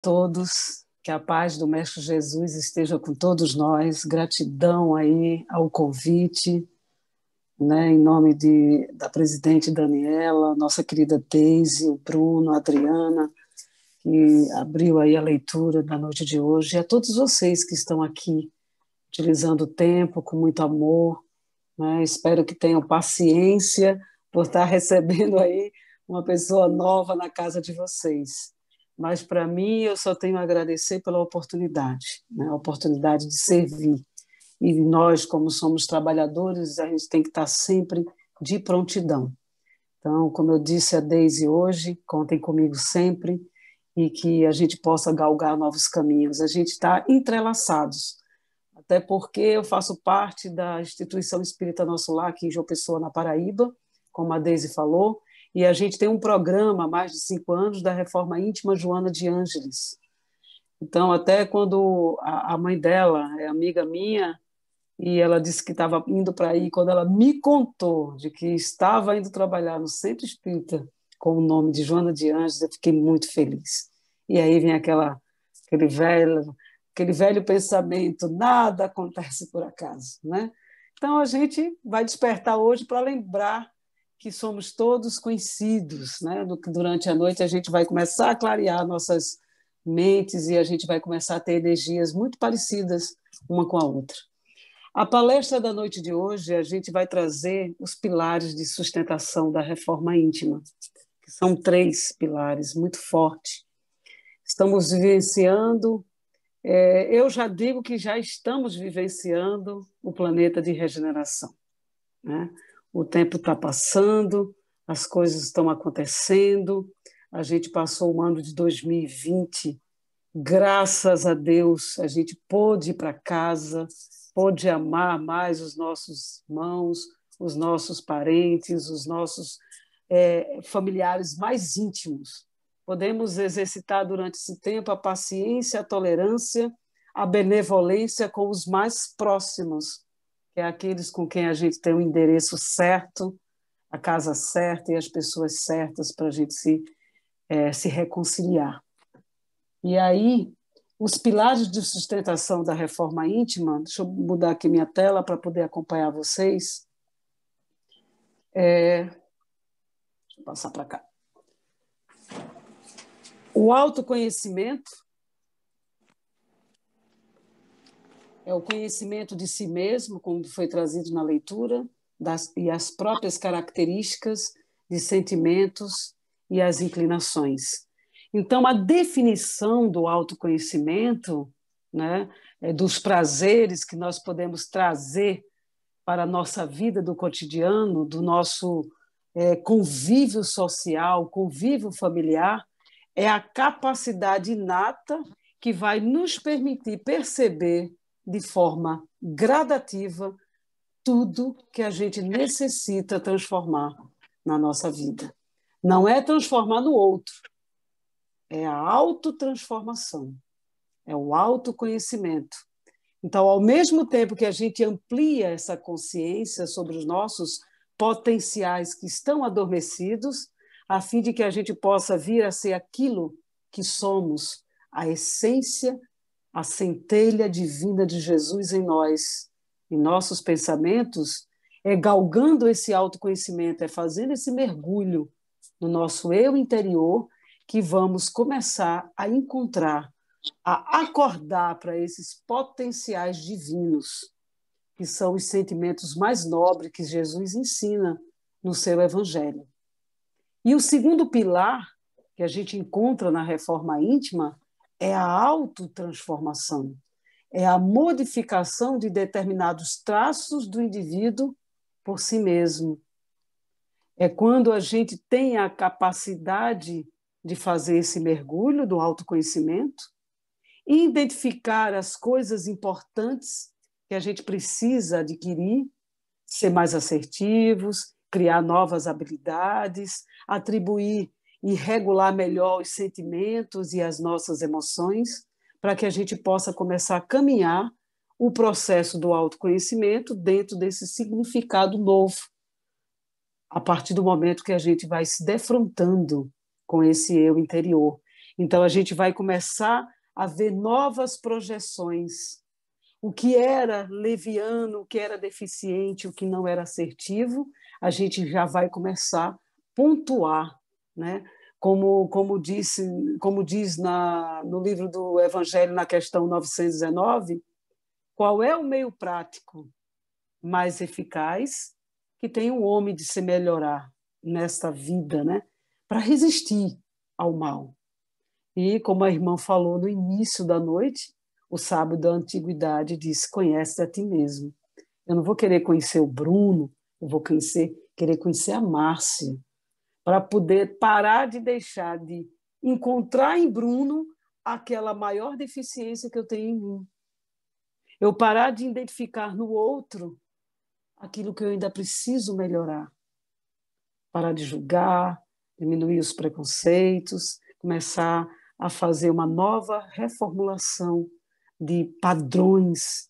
todos, que a paz do Mestre Jesus esteja com todos nós. Gratidão aí ao convite, né, em nome de, da presidente Daniela, nossa querida Deise, o Bruno, a Adriana, que abriu aí a leitura da noite de hoje, e a todos vocês que estão aqui, utilizando o tempo com muito amor. Né? Espero que tenham paciência por estar recebendo aí uma pessoa nova na casa de vocês. Mas, para mim, eu só tenho a agradecer pela oportunidade né? a oportunidade de servir. E nós, como somos trabalhadores, a gente tem que estar tá sempre de prontidão. Então, como eu disse a Deise hoje, contem comigo sempre e que a gente possa galgar novos caminhos. A gente está entrelaçados, até porque eu faço parte da instituição Espírita Nosso Lar aqui em João Pessoa, na Paraíba, como a Deise falou, e a gente tem um programa há mais de cinco anos da reforma íntima Joana de Ângeles. Então, até quando a, mãe dela é amiga minha, e ela disse que estava indo para aí, quando ela me contou de que estava indo trabalhar no Centro Espírita com o nome de Joana de Ângeles, eu fiquei muito feliz. E aí vem aquela, aquele velho aquele velho pensamento, nada acontece por acaso, né? Então a gente vai despertar hoje para lembrar que somos todos conhecidos, né? Durante a noite a gente vai começar a clarear nossas mentes e a gente vai começar a ter energias muito parecidas uma com a outra. A palestra da noite de hoje a gente vai trazer os pilares de sustentação da reforma íntima, que são três pilares muito fortes. Estamos vivenciando, é, eu já digo que já estamos vivenciando o planeta de regeneração, né? o tempo está passando, as coisas estão acontecendo. A gente passou o ano de 2020, graças a Deus, a gente pôde ir para casa, pôde amar mais os nossos irmãos, os nossos parentes, os nossos é, familiares mais íntimos. Podemos exercitar durante esse tempo a paciência, a tolerância, a benevolência com os mais próximos que é aqueles com quem a gente tem o endereço certo, a casa certa e as pessoas certas para a gente se, é, se reconciliar. E aí, os pilares de sustentação da reforma íntima, deixa eu mudar aqui minha tela para poder acompanhar vocês. É, deixa eu passar para cá. O autoconhecimento, é o conhecimento de si mesmo, como foi trazido na leitura, das, e as próprias características de sentimentos e as inclinações. Então, a definição do autoconhecimento, né, é dos prazeres que nós podemos trazer para a nossa vida do cotidiano, do nosso é, convívio social, convívio familiar, é a capacidade inata que vai nos permitir perceber de forma gradativa tudo que a gente necessita transformar na nossa vida. Não é transformar no outro, é a autotransformação, é o autoconhecimento. Então, ao mesmo tempo que a gente amplia essa consciência sobre os nossos potenciais que estão adormecidos, a fim de que a gente possa vir a ser aquilo que somos, a essência a centelha divina de Jesus em nós, em nossos pensamentos, é galgando esse autoconhecimento, é fazendo esse mergulho no nosso eu interior que vamos começar a encontrar, a acordar para esses potenciais divinos, que são os sentimentos mais nobres que Jesus ensina no seu evangelho. E o segundo pilar que a gente encontra na reforma íntima é a autotransformação, é a modificação de determinados traços do indivíduo por si mesmo. É quando a gente tem a capacidade de fazer esse mergulho do autoconhecimento e identificar as coisas importantes que a gente precisa adquirir, ser mais assertivos, criar novas habilidades, atribuir e regular melhor os sentimentos e as nossas emoções, para que a gente possa começar a caminhar o processo do autoconhecimento dentro desse significado novo, a partir do momento que a gente vai se defrontando com esse eu interior. Então, a gente vai começar a ver novas projeções. O que era leviano, o que era deficiente, o que não era assertivo, a gente já vai começar a pontuar né? Como, como, disse, como diz na, no livro do Evangelho, na questão 919, qual é o meio prático mais eficaz que tem o um homem de se melhorar nesta vida, né? Para resistir ao mal. E como a irmã falou no início da noite, o sábio da antiguidade disse: conhece a ti mesmo. Eu não vou querer conhecer o Bruno, eu vou conhecer, querer conhecer a Márcia, para poder parar de deixar de encontrar em Bruno aquela maior deficiência que eu tenho em mim. Eu parar de identificar no outro aquilo que eu ainda preciso melhorar. Parar de julgar, diminuir os preconceitos, começar a fazer uma nova reformulação de padrões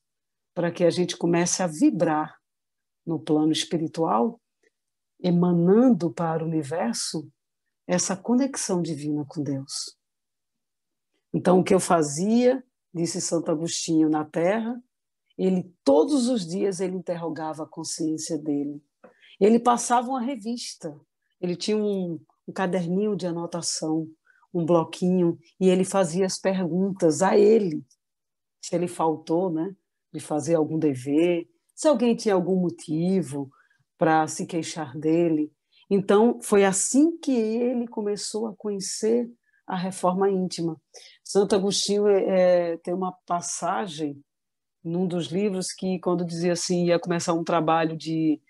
para que a gente comece a vibrar no plano espiritual emanando para o universo essa conexão divina com Deus. Então, o que eu fazia, disse Santo Agostinho na Terra, ele todos os dias ele interrogava a consciência dele. Ele passava uma revista. Ele tinha um, um caderninho de anotação, um bloquinho, e ele fazia as perguntas a ele. Se ele faltou, né, de fazer algum dever, se alguém tinha algum motivo, para se queixar dele. Então, foi assim que ele começou a conhecer a reforma íntima. Santo Agostinho é, tem uma passagem num dos livros que, quando dizia assim, ia começar um trabalho de,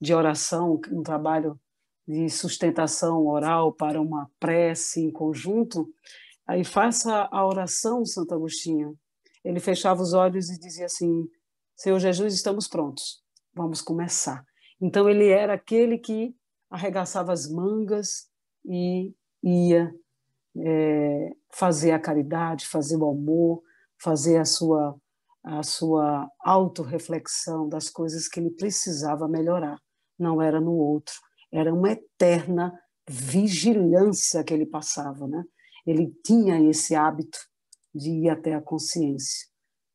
de oração, um trabalho de sustentação oral para uma prece em conjunto, aí faça a oração, Santo Agostinho. Ele fechava os olhos e dizia assim: Senhor Jesus, estamos prontos, vamos começar. Então, ele era aquele que arregaçava as mangas e ia é, fazer a caridade, fazer o amor, fazer a sua, a sua autorreflexão das coisas que ele precisava melhorar. Não era no outro, era uma eterna vigilância que ele passava. Né? Ele tinha esse hábito de ir até a consciência.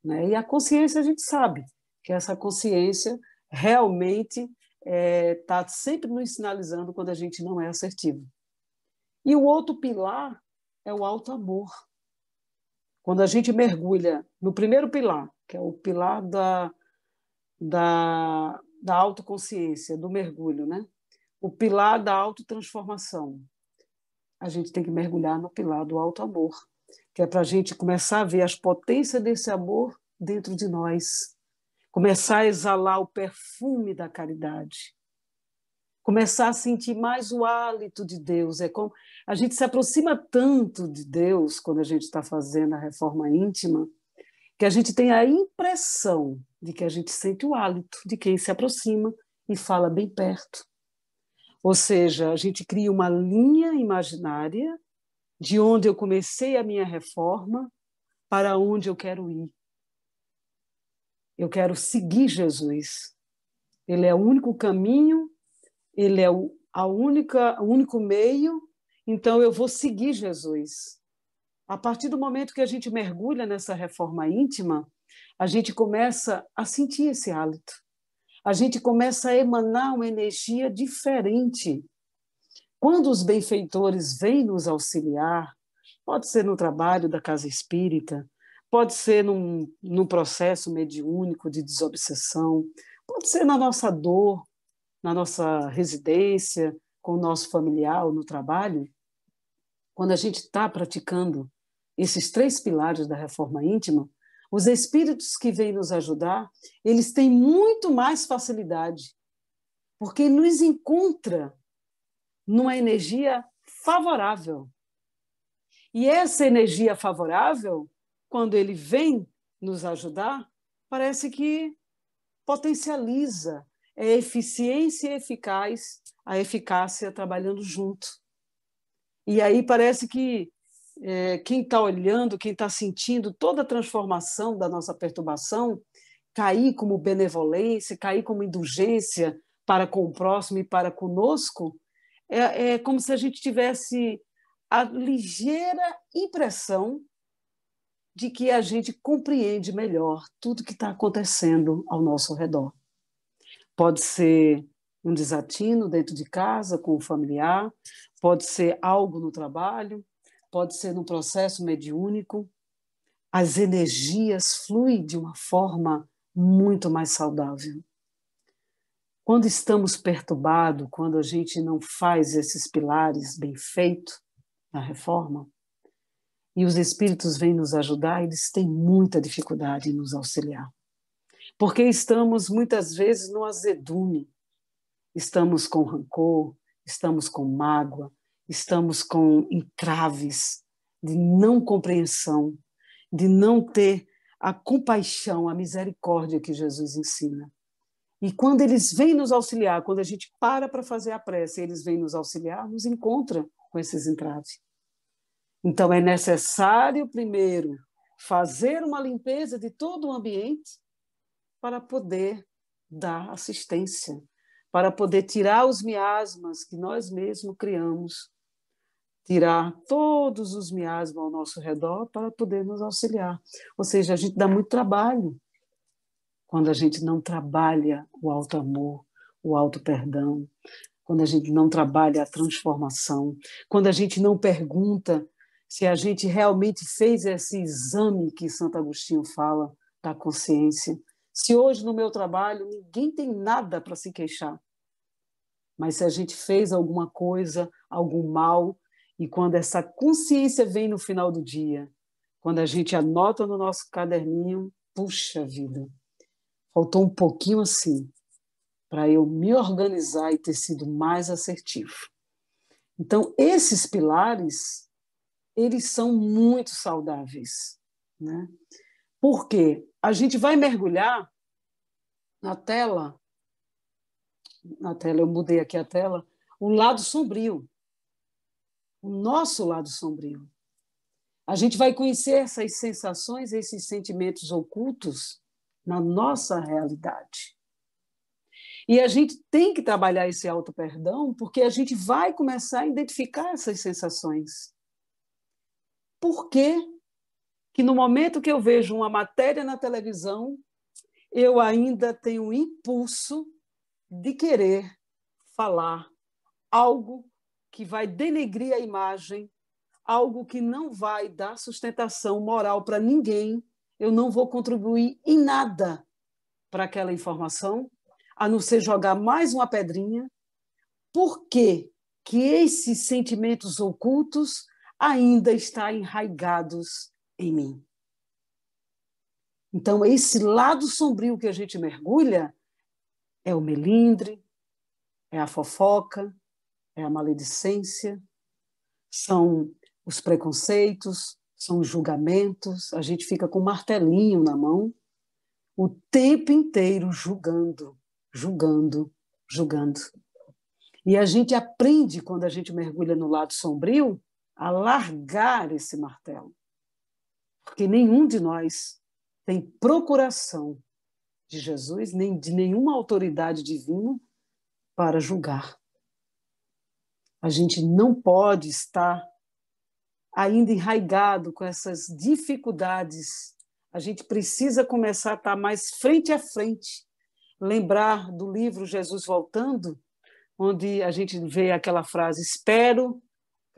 Né? E a consciência, a gente sabe que essa consciência realmente está é, tá sempre nos sinalizando quando a gente não é assertivo. E o outro pilar é o alto amor. Quando a gente mergulha no primeiro pilar, que é o pilar da, da, da autoconsciência, do mergulho, né? o pilar da autotransformação, a gente tem que mergulhar no pilar do alto amor, que é para a gente começar a ver as potências desse amor dentro de nós começar a exalar o perfume da caridade, começar a sentir mais o hálito de Deus. É como a gente se aproxima tanto de Deus quando a gente está fazendo a reforma íntima, que a gente tem a impressão de que a gente sente o hálito de quem se aproxima e fala bem perto. Ou seja, a gente cria uma linha imaginária de onde eu comecei a minha reforma para onde eu quero ir. Eu quero seguir Jesus. Ele é o único caminho, ele é o a única, o único meio, então eu vou seguir Jesus. A partir do momento que a gente mergulha nessa reforma íntima, a gente começa a sentir esse hálito. A gente começa a emanar uma energia diferente. Quando os benfeitores vêm nos auxiliar, pode ser no trabalho da casa espírita, pode ser num, num processo mediúnico de desobsessão, pode ser na nossa dor, na nossa residência, com o nosso familiar ou no trabalho. Quando a gente está praticando esses três pilares da reforma íntima, os espíritos que vêm nos ajudar, eles têm muito mais facilidade, porque nos encontra numa energia favorável. E essa energia favorável quando ele vem nos ajudar, parece que potencializa, é eficiência e eficaz, a eficácia trabalhando junto. E aí parece que é, quem está olhando, quem está sentindo toda a transformação da nossa perturbação, cair como benevolência, cair como indulgência para com o próximo e para conosco, é, é como se a gente tivesse a ligeira impressão de que a gente compreende melhor tudo que está acontecendo ao nosso redor. Pode ser um desatino dentro de casa com o familiar, pode ser algo no trabalho, pode ser num processo mediúnico. As energias fluem de uma forma muito mais saudável. Quando estamos perturbados, quando a gente não faz esses pilares bem feito na reforma, e os espíritos vêm nos ajudar, eles têm muita dificuldade em nos auxiliar. Porque estamos muitas vezes no azedume. Estamos com rancor, estamos com mágoa, estamos com entraves de não compreensão, de não ter a compaixão, a misericórdia que Jesus ensina. E quando eles vêm nos auxiliar, quando a gente para para fazer a prece, eles vêm nos auxiliar, nos encontra com esses entraves. Então, é necessário, primeiro, fazer uma limpeza de todo o ambiente para poder dar assistência, para poder tirar os miasmas que nós mesmos criamos, tirar todos os miasmas ao nosso redor para poder nos auxiliar. Ou seja, a gente dá muito trabalho quando a gente não trabalha o alto amor, o alto perdão, quando a gente não trabalha a transformação, quando a gente não pergunta se a gente realmente fez esse exame que Santo Agostinho fala da consciência. Se hoje no meu trabalho ninguém tem nada para se queixar, mas se a gente fez alguma coisa, algum mal, e quando essa consciência vem no final do dia, quando a gente anota no nosso caderninho, puxa vida, faltou um pouquinho assim para eu me organizar e ter sido mais assertivo. Então, esses pilares eles são muito saudáveis. Né? Porque a gente vai mergulhar na tela, na tela, eu mudei aqui a tela, o lado sombrio, o nosso lado sombrio. A gente vai conhecer essas sensações, esses sentimentos ocultos na nossa realidade. E a gente tem que trabalhar esse auto-perdão, porque a gente vai começar a identificar essas sensações por que, que no momento que eu vejo uma matéria na televisão, eu ainda tenho o impulso de querer falar algo que vai denegrir a imagem, algo que não vai dar sustentação moral para ninguém, eu não vou contribuir em nada para aquela informação, a não ser jogar mais uma pedrinha. Por que esses sentimentos ocultos ainda está enraigados em mim. Então, esse lado sombrio que a gente mergulha é o melindre, é a fofoca, é a maledicência, são os preconceitos, são os julgamentos. A gente fica com um martelinho na mão o tempo inteiro julgando, julgando, julgando. E a gente aprende quando a gente mergulha no lado sombrio a largar esse martelo. Porque nenhum de nós tem procuração de Jesus, nem de nenhuma autoridade divina para julgar. A gente não pode estar ainda enraigado com essas dificuldades. A gente precisa começar a estar mais frente a frente. Lembrar do livro Jesus Voltando, onde a gente vê aquela frase: Espero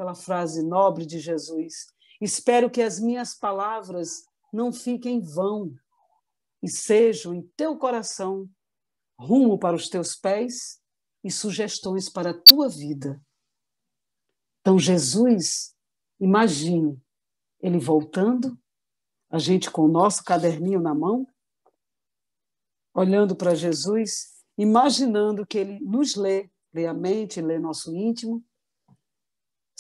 aquela frase nobre de Jesus. Espero que as minhas palavras não fiquem vão e sejam em teu coração rumo para os teus pés e sugestões para a tua vida. Então, Jesus, imagine ele voltando, a gente com o nosso caderninho na mão, olhando para Jesus, imaginando que ele nos lê, lê a mente, lê nosso íntimo,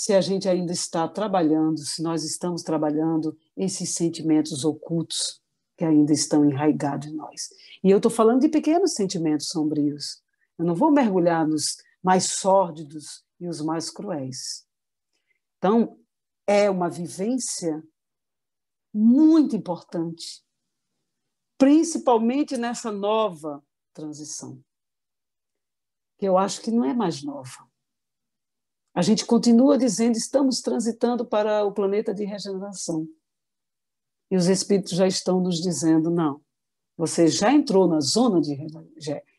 se a gente ainda está trabalhando, se nós estamos trabalhando esses sentimentos ocultos que ainda estão enraigados em nós. E eu estou falando de pequenos sentimentos sombrios. Eu não vou mergulhar nos mais sórdidos e os mais cruéis. Então, é uma vivência muito importante, principalmente nessa nova transição, que eu acho que não é mais nova a gente continua dizendo estamos transitando para o planeta de regeneração. E os espíritos já estão nos dizendo não. Você já entrou na zona de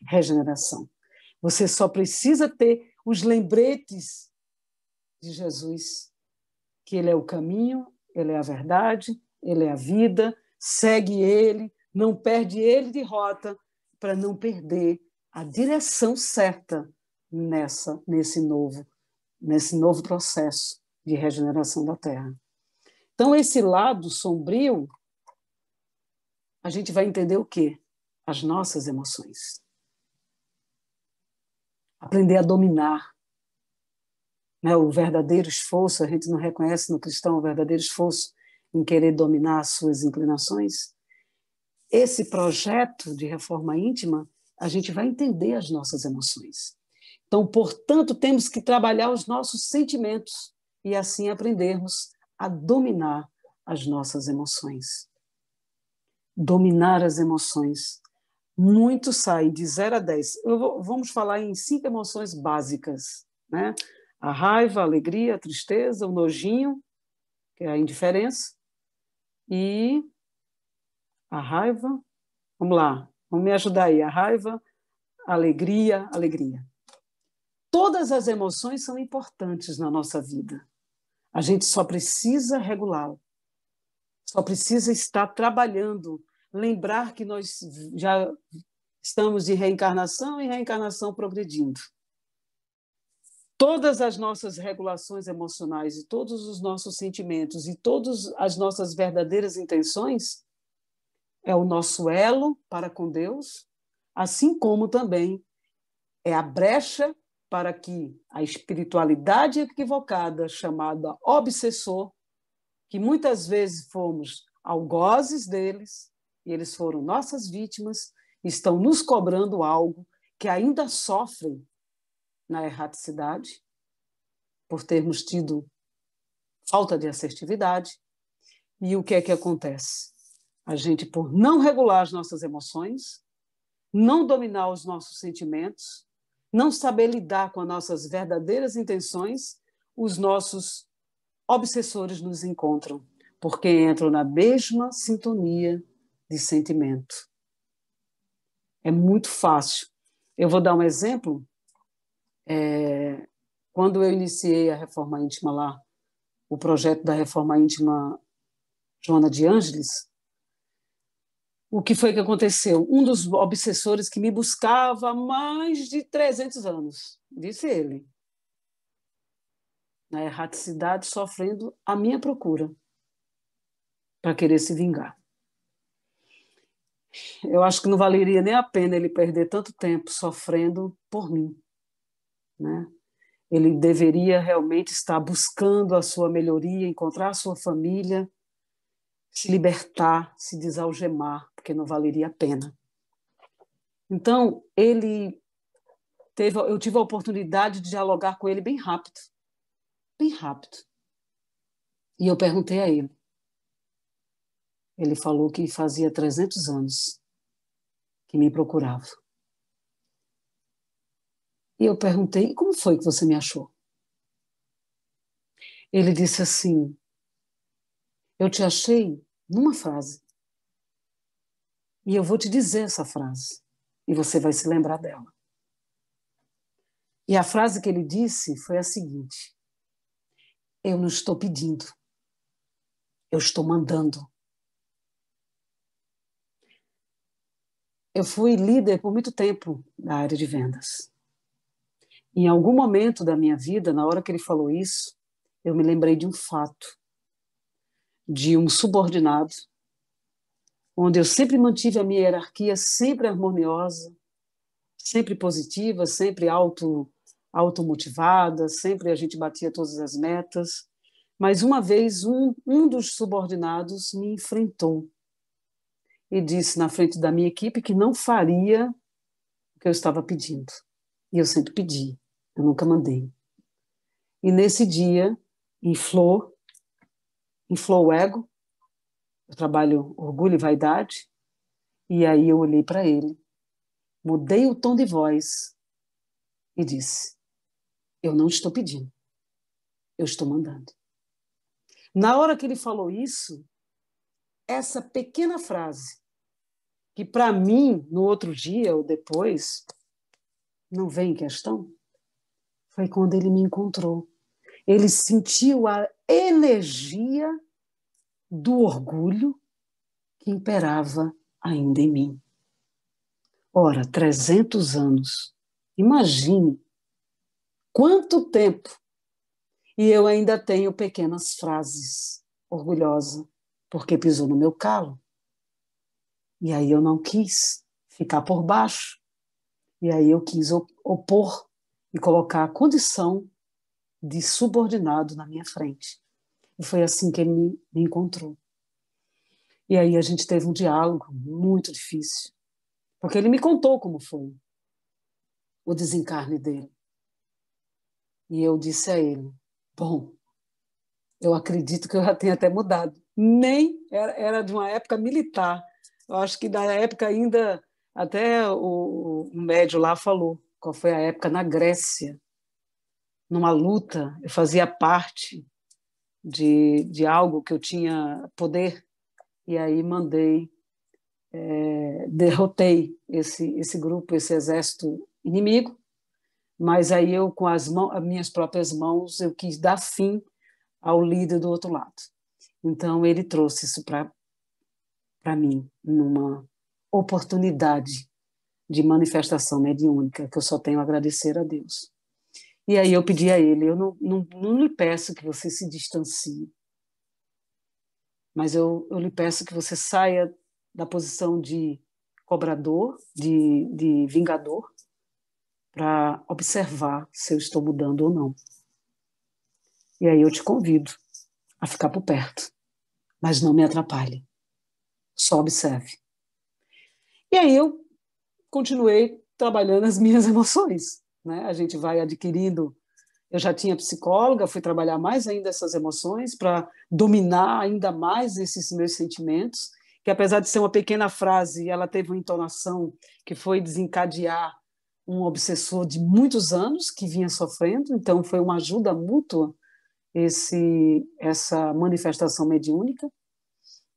regeneração. Você só precisa ter os lembretes de Jesus, que ele é o caminho, ele é a verdade, ele é a vida, segue ele, não perde ele de rota para não perder a direção certa nessa nesse novo nesse novo processo de regeneração da Terra. Então, esse lado sombrio, a gente vai entender o quê? As nossas emoções. Aprender a dominar. Né? O verdadeiro esforço, a gente não reconhece no cristão o verdadeiro esforço em querer dominar as suas inclinações. Esse projeto de reforma íntima, a gente vai entender as nossas emoções. Então, portanto, temos que trabalhar os nossos sentimentos e assim aprendermos a dominar as nossas emoções. Dominar as emoções. Muito sai de 0 a 10. Vou, vamos falar em cinco emoções básicas, né? A raiva, a alegria, a tristeza, o nojinho, que é a indiferença, e a raiva. Vamos lá, vamos me ajudar aí. A raiva, a alegria, alegria. Todas as emoções são importantes na nossa vida. A gente só precisa regulá las Só precisa estar trabalhando, lembrar que nós já estamos de reencarnação e reencarnação progredindo. Todas as nossas regulações emocionais e todos os nossos sentimentos e todas as nossas verdadeiras intenções é o nosso elo para com Deus, assim como também é a brecha para que a espiritualidade equivocada, chamada obsessor, que muitas vezes fomos algozes deles, e eles foram nossas vítimas, estão nos cobrando algo que ainda sofrem na erraticidade, por termos tido falta de assertividade. E o que é que acontece? A gente, por não regular as nossas emoções, não dominar os nossos sentimentos, não saber lidar com as nossas verdadeiras intenções, os nossos obsessores nos encontram, porque entram na mesma sintonia de sentimento. É muito fácil. Eu vou dar um exemplo. É, quando eu iniciei a reforma íntima lá, o projeto da reforma íntima Joana de Ângeles, o que foi que aconteceu? Um dos obsessores que me buscava há mais de 300 anos, disse ele. Na erraticidade, sofrendo a minha procura para querer se vingar. Eu acho que não valeria nem a pena ele perder tanto tempo sofrendo por mim. Né? Ele deveria realmente estar buscando a sua melhoria, encontrar a sua família, se libertar, se desalgemar porque não valeria a pena. Então, ele teve, eu tive a oportunidade de dialogar com ele bem rápido, bem rápido. E eu perguntei a ele. Ele falou que fazia 300 anos que me procurava. E eu perguntei: como foi que você me achou? Ele disse assim: eu te achei numa frase. E eu vou te dizer essa frase, e você vai se lembrar dela. E a frase que ele disse foi a seguinte: Eu não estou pedindo, eu estou mandando. Eu fui líder por muito tempo na área de vendas. Em algum momento da minha vida, na hora que ele falou isso, eu me lembrei de um fato, de um subordinado onde eu sempre mantive a minha hierarquia sempre harmoniosa, sempre positiva, sempre auto automotivada, sempre a gente batia todas as metas. Mas uma vez um, um dos subordinados me enfrentou e disse na frente da minha equipe que não faria o que eu estava pedindo. E eu sempre pedi, eu nunca mandei. E nesse dia inflou, inflou o ego, eu trabalho orgulho e vaidade. E aí eu olhei para ele, mudei o tom de voz e disse: Eu não estou pedindo, eu estou mandando. Na hora que ele falou isso, essa pequena frase, que para mim, no outro dia ou depois, não vem em questão, foi quando ele me encontrou. Ele sentiu a energia do orgulho que imperava ainda em mim. Ora, 300 anos. Imagine quanto tempo! E eu ainda tenho pequenas frases, orgulhosa, porque pisou no meu calo. E aí eu não quis ficar por baixo. E aí eu quis opor e colocar a condição de subordinado na minha frente foi assim que ele me, me encontrou. E aí a gente teve um diálogo muito difícil, porque ele me contou como foi o desencarne dele. E eu disse a ele: Bom, eu acredito que eu já tenha até mudado. Nem era, era de uma época militar. Eu acho que da época ainda, até o, o médio lá falou qual foi a época na Grécia, numa luta, eu fazia parte de, de algo que eu tinha poder, e aí mandei, é, derrotei esse, esse grupo, esse exército inimigo, mas aí eu, com as, mãos, as minhas próprias mãos, eu quis dar fim ao líder do outro lado. Então, ele trouxe isso para mim, numa oportunidade de manifestação mediúnica, que eu só tenho a agradecer a Deus. E aí eu pedi a ele: eu não, não, não lhe peço que você se distancie, mas eu, eu lhe peço que você saia da posição de cobrador, de, de vingador, para observar se eu estou mudando ou não. E aí eu te convido a ficar por perto, mas não me atrapalhe, só observe. E aí eu continuei trabalhando as minhas emoções né? A gente vai adquirindo. Eu já tinha psicóloga, fui trabalhar mais ainda essas emoções para dominar ainda mais esses meus sentimentos, que apesar de ser uma pequena frase, ela teve uma entonação que foi desencadear um obsessor de muitos anos que vinha sofrendo, então foi uma ajuda mútua esse essa manifestação mediúnica.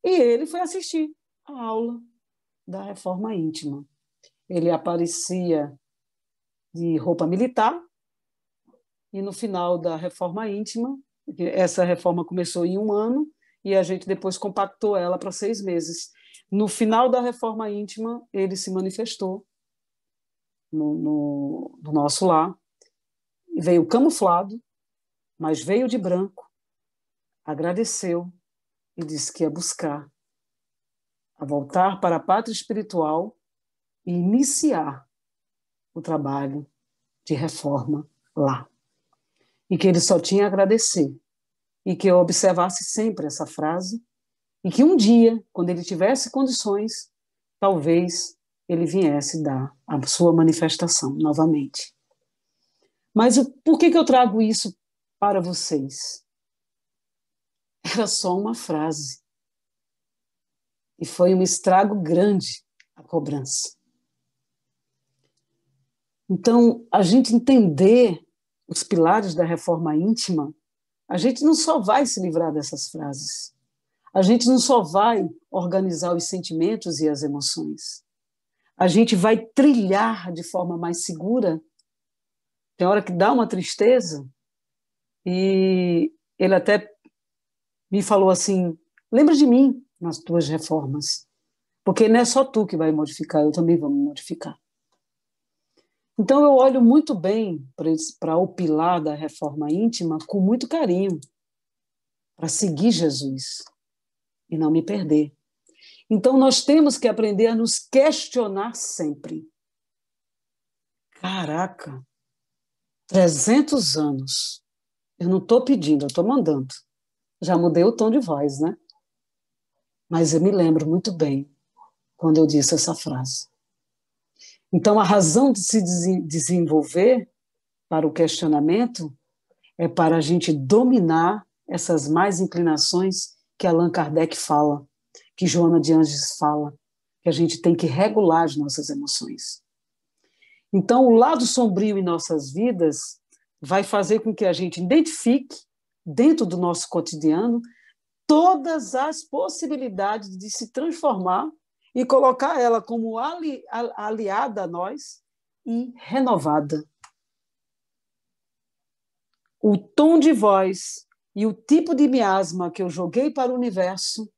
E ele foi assistir a aula da reforma íntima. Ele aparecia de roupa militar, e no final da reforma íntima, essa reforma começou em um ano, e a gente depois compactou ela para seis meses. No final da reforma íntima, ele se manifestou no, no, no nosso lar, e veio camuflado, mas veio de branco, agradeceu e disse que ia buscar, a voltar para a pátria espiritual e iniciar o trabalho de reforma lá. E que ele só tinha a agradecer. E que eu observasse sempre essa frase. E que um dia, quando ele tivesse condições, talvez ele viesse dar a sua manifestação novamente. Mas por que, que eu trago isso para vocês? Era só uma frase. E foi um estrago grande a cobrança. Então, a gente entender os pilares da reforma íntima, a gente não só vai se livrar dessas frases. A gente não só vai organizar os sentimentos e as emoções. A gente vai trilhar de forma mais segura. Tem hora que dá uma tristeza e ele até me falou assim: lembra de mim nas tuas reformas, porque não é só tu que vai modificar, eu também vou me modificar. Então, eu olho muito bem para o pilar da reforma íntima com muito carinho, para seguir Jesus e não me perder. Então, nós temos que aprender a nos questionar sempre. Caraca, 300 anos. Eu não estou pedindo, eu estou mandando. Já mudei o tom de voz, né? Mas eu me lembro muito bem quando eu disse essa frase. Então, a razão de se desenvolver para o questionamento é para a gente dominar essas mais inclinações que Allan Kardec fala, que Joana de Anges fala, que a gente tem que regular as nossas emoções. Então, o lado sombrio em nossas vidas vai fazer com que a gente identifique, dentro do nosso cotidiano, todas as possibilidades de se transformar e colocar ela como ali, aliada a nós e renovada. O tom de voz e o tipo de miasma que eu joguei para o universo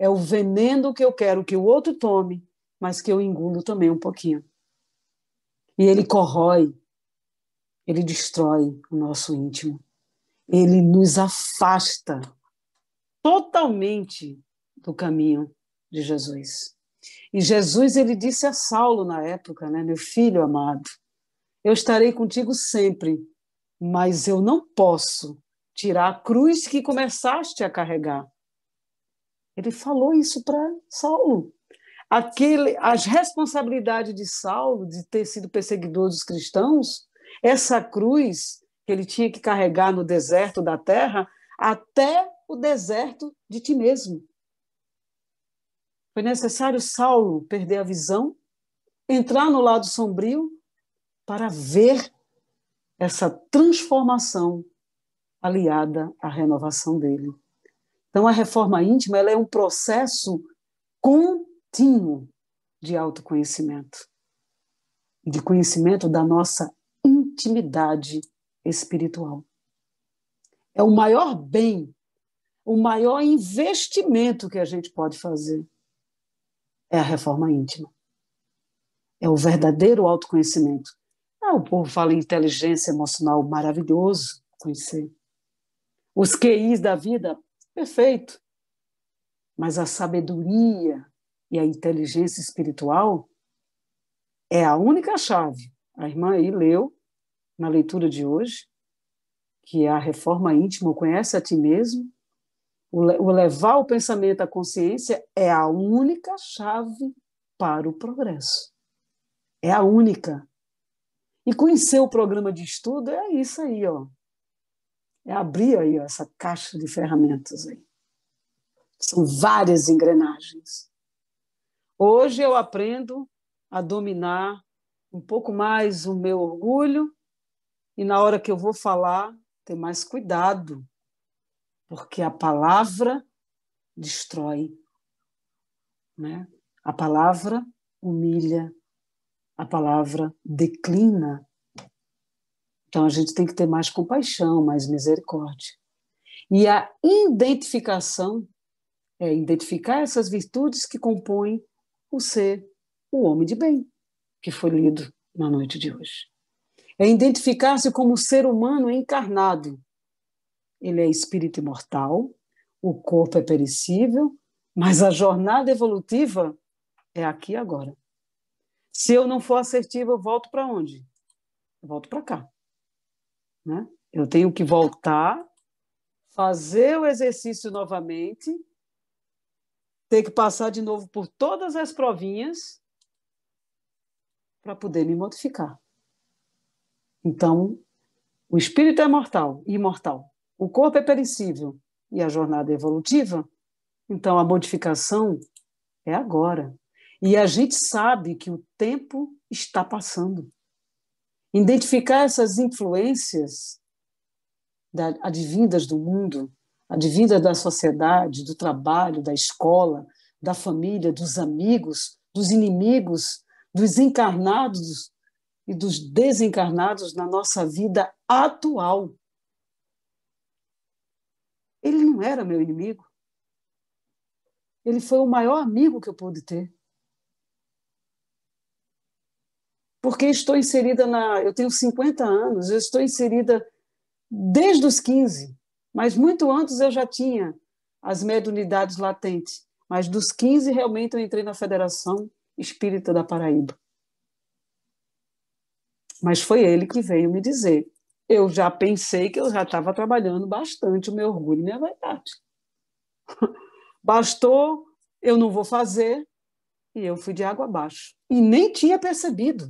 é o veneno que eu quero que o outro tome, mas que eu engulo também um pouquinho. E ele corrói, ele destrói o nosso íntimo, ele nos afasta totalmente do caminho de Jesus. E Jesus ele disse a Saulo na época, né, meu filho amado, eu estarei contigo sempre, mas eu não posso tirar a cruz que começaste a carregar. Ele falou isso para Saulo. Aquele, as responsabilidades de Saulo de ter sido perseguidor dos cristãos, essa cruz que ele tinha que carregar no deserto da terra até o deserto de ti mesmo. Foi necessário Saulo perder a visão, entrar no lado sombrio para ver essa transformação aliada à renovação dele. Então a reforma íntima é um processo contínuo de autoconhecimento e de conhecimento da nossa intimidade espiritual. É o maior bem, o maior investimento que a gente pode fazer é a reforma íntima. É o verdadeiro autoconhecimento. Ah, o povo fala em inteligência emocional, maravilhoso conhecer. Os QIs da vida, perfeito. Mas a sabedoria e a inteligência espiritual é a única chave. A irmã aí leu na leitura de hoje que a reforma íntima conhece a ti mesmo o levar o pensamento à consciência é a única chave para o progresso. É a única. E conhecer o programa de estudo é isso aí, ó. É abrir aí ó, essa caixa de ferramentas aí. São várias engrenagens. Hoje eu aprendo a dominar um pouco mais o meu orgulho e na hora que eu vou falar, ter mais cuidado porque a palavra destrói, né? a palavra humilha, a palavra declina. Então a gente tem que ter mais compaixão, mais misericórdia. E a identificação é identificar essas virtudes que compõem o ser, o homem de bem, que foi lido na noite de hoje. É identificar-se como ser humano encarnado, ele é espírito imortal, o corpo é perecível, mas a jornada evolutiva é aqui e agora. Se eu não for assertiva, eu volto para onde? Eu volto para cá. Né? Eu tenho que voltar, fazer o exercício novamente, ter que passar de novo por todas as provinhas para poder me modificar. Então, o espírito é mortal, imortal. O corpo é perecível e a jornada é evolutiva, então a modificação é agora. E a gente sabe que o tempo está passando. Identificar essas influências da, advindas do mundo, advindas da sociedade, do trabalho, da escola, da família, dos amigos, dos inimigos, dos encarnados e dos desencarnados na nossa vida atual. Ele não era meu inimigo. Ele foi o maior amigo que eu pude ter. Porque estou inserida na. Eu tenho 50 anos, eu estou inserida desde os 15, mas muito antes eu já tinha as mediunidades latentes. Mas dos 15, realmente, eu entrei na Federação Espírita da Paraíba. Mas foi ele que veio me dizer eu já pensei que eu já estava trabalhando bastante o meu orgulho e minha vaidade. Bastou, eu não vou fazer, e eu fui de água abaixo. E nem tinha percebido.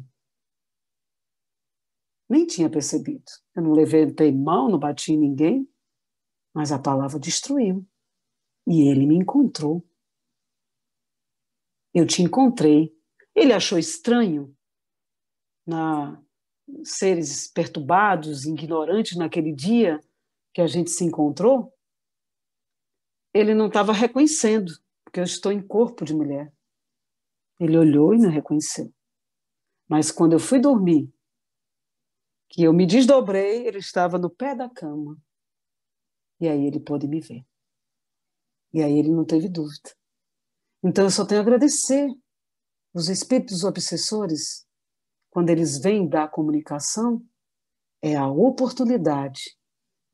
Nem tinha percebido. Eu não levantei mão, não bati em ninguém, mas a palavra destruiu. E ele me encontrou. Eu te encontrei. Ele achou estranho na seres perturbados, ignorantes naquele dia que a gente se encontrou, ele não estava reconhecendo, porque eu estou em corpo de mulher. Ele olhou e não reconheceu. Mas quando eu fui dormir, que eu me desdobrei, ele estava no pé da cama. E aí ele pôde me ver. E aí ele não teve dúvida. Então eu só tenho a agradecer os espíritos obsessores quando eles vêm da comunicação, é a oportunidade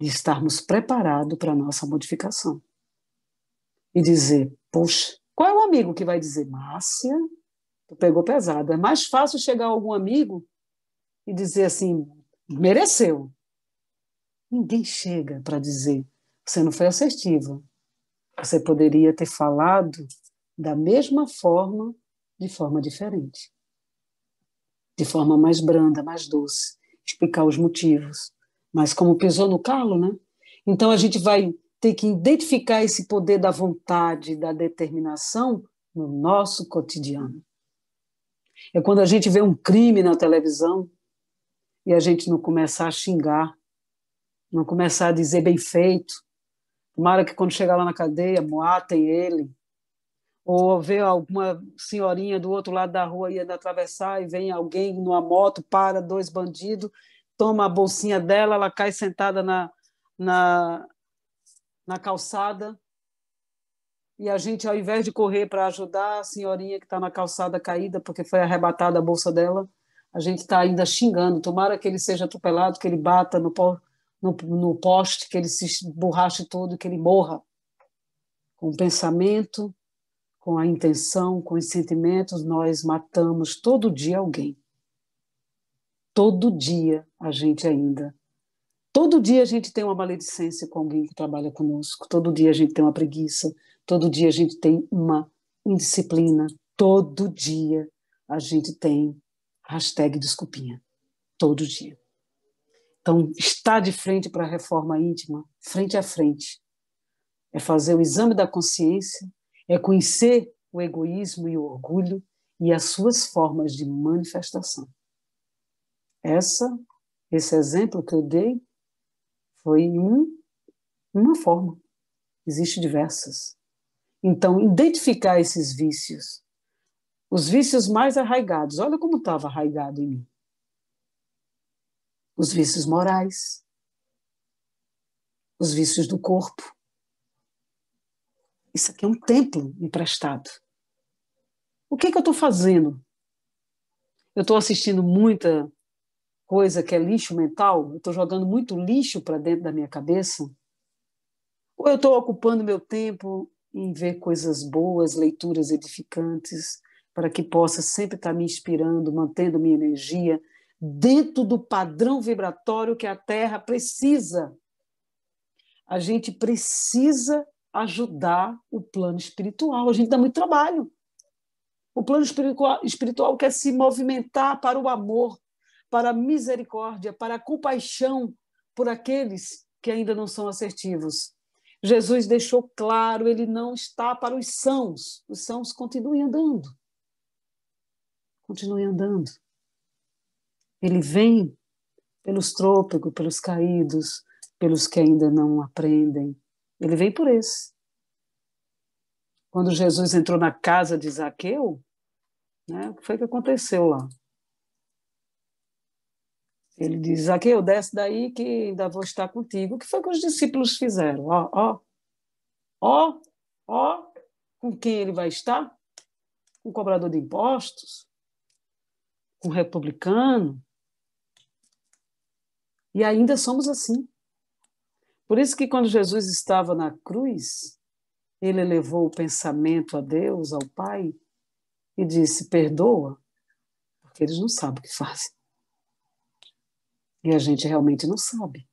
de estarmos preparados para a nossa modificação. E dizer, poxa, qual é o amigo que vai dizer, Márcia, tu pegou pesado. É mais fácil chegar a algum amigo e dizer assim, mereceu. Ninguém chega para dizer, você não foi assertiva. Você poderia ter falado da mesma forma, de forma diferente de forma mais branda, mais doce, explicar os motivos. Mas como pisou no calo, né? Então a gente vai ter que identificar esse poder da vontade, da determinação no nosso cotidiano. É quando a gente vê um crime na televisão e a gente não começar a xingar, não começar a dizer bem feito. Tomara que quando chegar lá na cadeia, moatem ele, ou ver alguma senhorinha do outro lado da rua ia atravessar e vem alguém numa moto, para dois bandidos, toma a bolsinha dela, ela cai sentada na, na, na calçada e a gente, ao invés de correr para ajudar a senhorinha que está na calçada caída porque foi arrebatada a bolsa dela, a gente está ainda xingando. Tomara que ele seja atropelado, que ele bata no, no, no poste, que ele se borrache todo, que ele morra. Com pensamento com a intenção, com os sentimentos, nós matamos todo dia alguém. Todo dia a gente ainda. Todo dia a gente tem uma maledicência com alguém que trabalha conosco, todo dia a gente tem uma preguiça, todo dia a gente tem uma indisciplina, todo dia a gente tem hashtag desculpinha, todo dia. Então, estar de frente para a reforma íntima, frente a frente, é fazer o exame da consciência é conhecer o egoísmo e o orgulho e as suas formas de manifestação. Essa, esse exemplo que eu dei foi um, uma forma. Existem diversas. Então, identificar esses vícios, os vícios mais arraigados, olha como estava arraigado em mim. Os vícios morais, os vícios do corpo, isso aqui é um templo emprestado. O que, é que eu estou fazendo? Eu estou assistindo muita coisa que é lixo mental, eu estou jogando muito lixo para dentro da minha cabeça. Ou eu estou ocupando meu tempo em ver coisas boas, leituras edificantes, para que possa sempre estar tá me inspirando, mantendo minha energia dentro do padrão vibratório que a Terra precisa. A gente precisa ajudar o plano espiritual. A gente dá muito trabalho. O plano espiritual quer se movimentar para o amor, para a misericórdia, para a compaixão por aqueles que ainda não são assertivos. Jesus deixou claro, ele não está para os sãos. Os sãos continuem andando. Continuem andando. Ele vem pelos trôpegos, pelos caídos, pelos que ainda não aprendem, ele veio por esse. Quando Jesus entrou na casa de Zaqueu, né, o que foi que aconteceu lá? Ele diz: Zaqueu, desce daí que ainda vou estar contigo. O que foi que os discípulos fizeram? Ó, ó, ó, ó, com quem ele vai estar? Com um cobrador de impostos? Com um republicano? E ainda somos assim. Por isso que quando Jesus estava na cruz, ele levou o pensamento a Deus, ao Pai, e disse: Perdoa, porque eles não sabem o que fazem. E a gente realmente não sabe.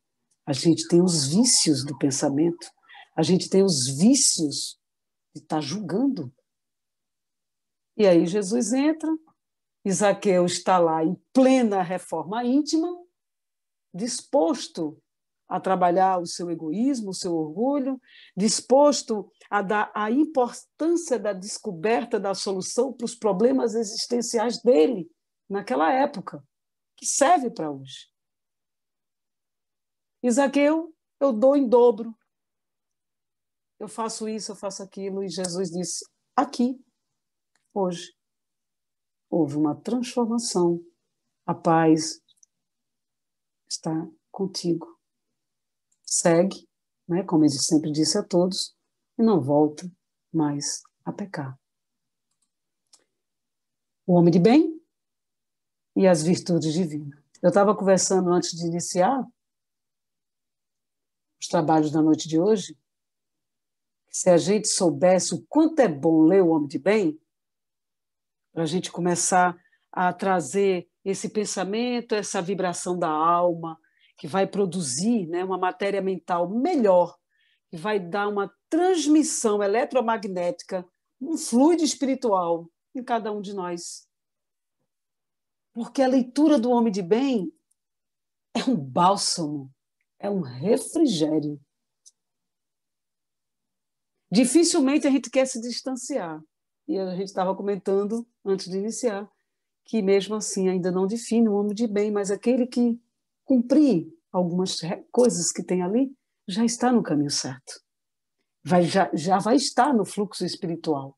A gente tem os vícios do pensamento, a gente tem os vícios de estar tá julgando. E aí Jesus entra, Isaqueu está lá em plena reforma íntima, disposto a trabalhar o seu egoísmo, o seu orgulho, disposto a dar a importância da descoberta da solução para os problemas existenciais dele naquela época, que serve para hoje. Isaqueu, eu dou em dobro. Eu faço isso, eu faço aquilo. E Jesus disse: aqui, hoje, houve uma transformação. A paz está contigo segue, né, como ele sempre disse a todos, e não volta mais a pecar. O homem de bem e as virtudes divinas. Eu estava conversando antes de iniciar os trabalhos da noite de hoje. Se a gente soubesse o quanto é bom ler O Homem de Bem, para a gente começar a trazer esse pensamento, essa vibração da alma, que vai produzir né, uma matéria mental melhor, que vai dar uma transmissão eletromagnética, um fluido espiritual em cada um de nós. Porque a leitura do homem de bem é um bálsamo, é um refrigério. Dificilmente a gente quer se distanciar. E a gente estava comentando antes de iniciar que mesmo assim ainda não define o homem de bem, mas aquele que cumprir algumas coisas que tem ali, já está no caminho certo. Vai, já, já vai estar no fluxo espiritual.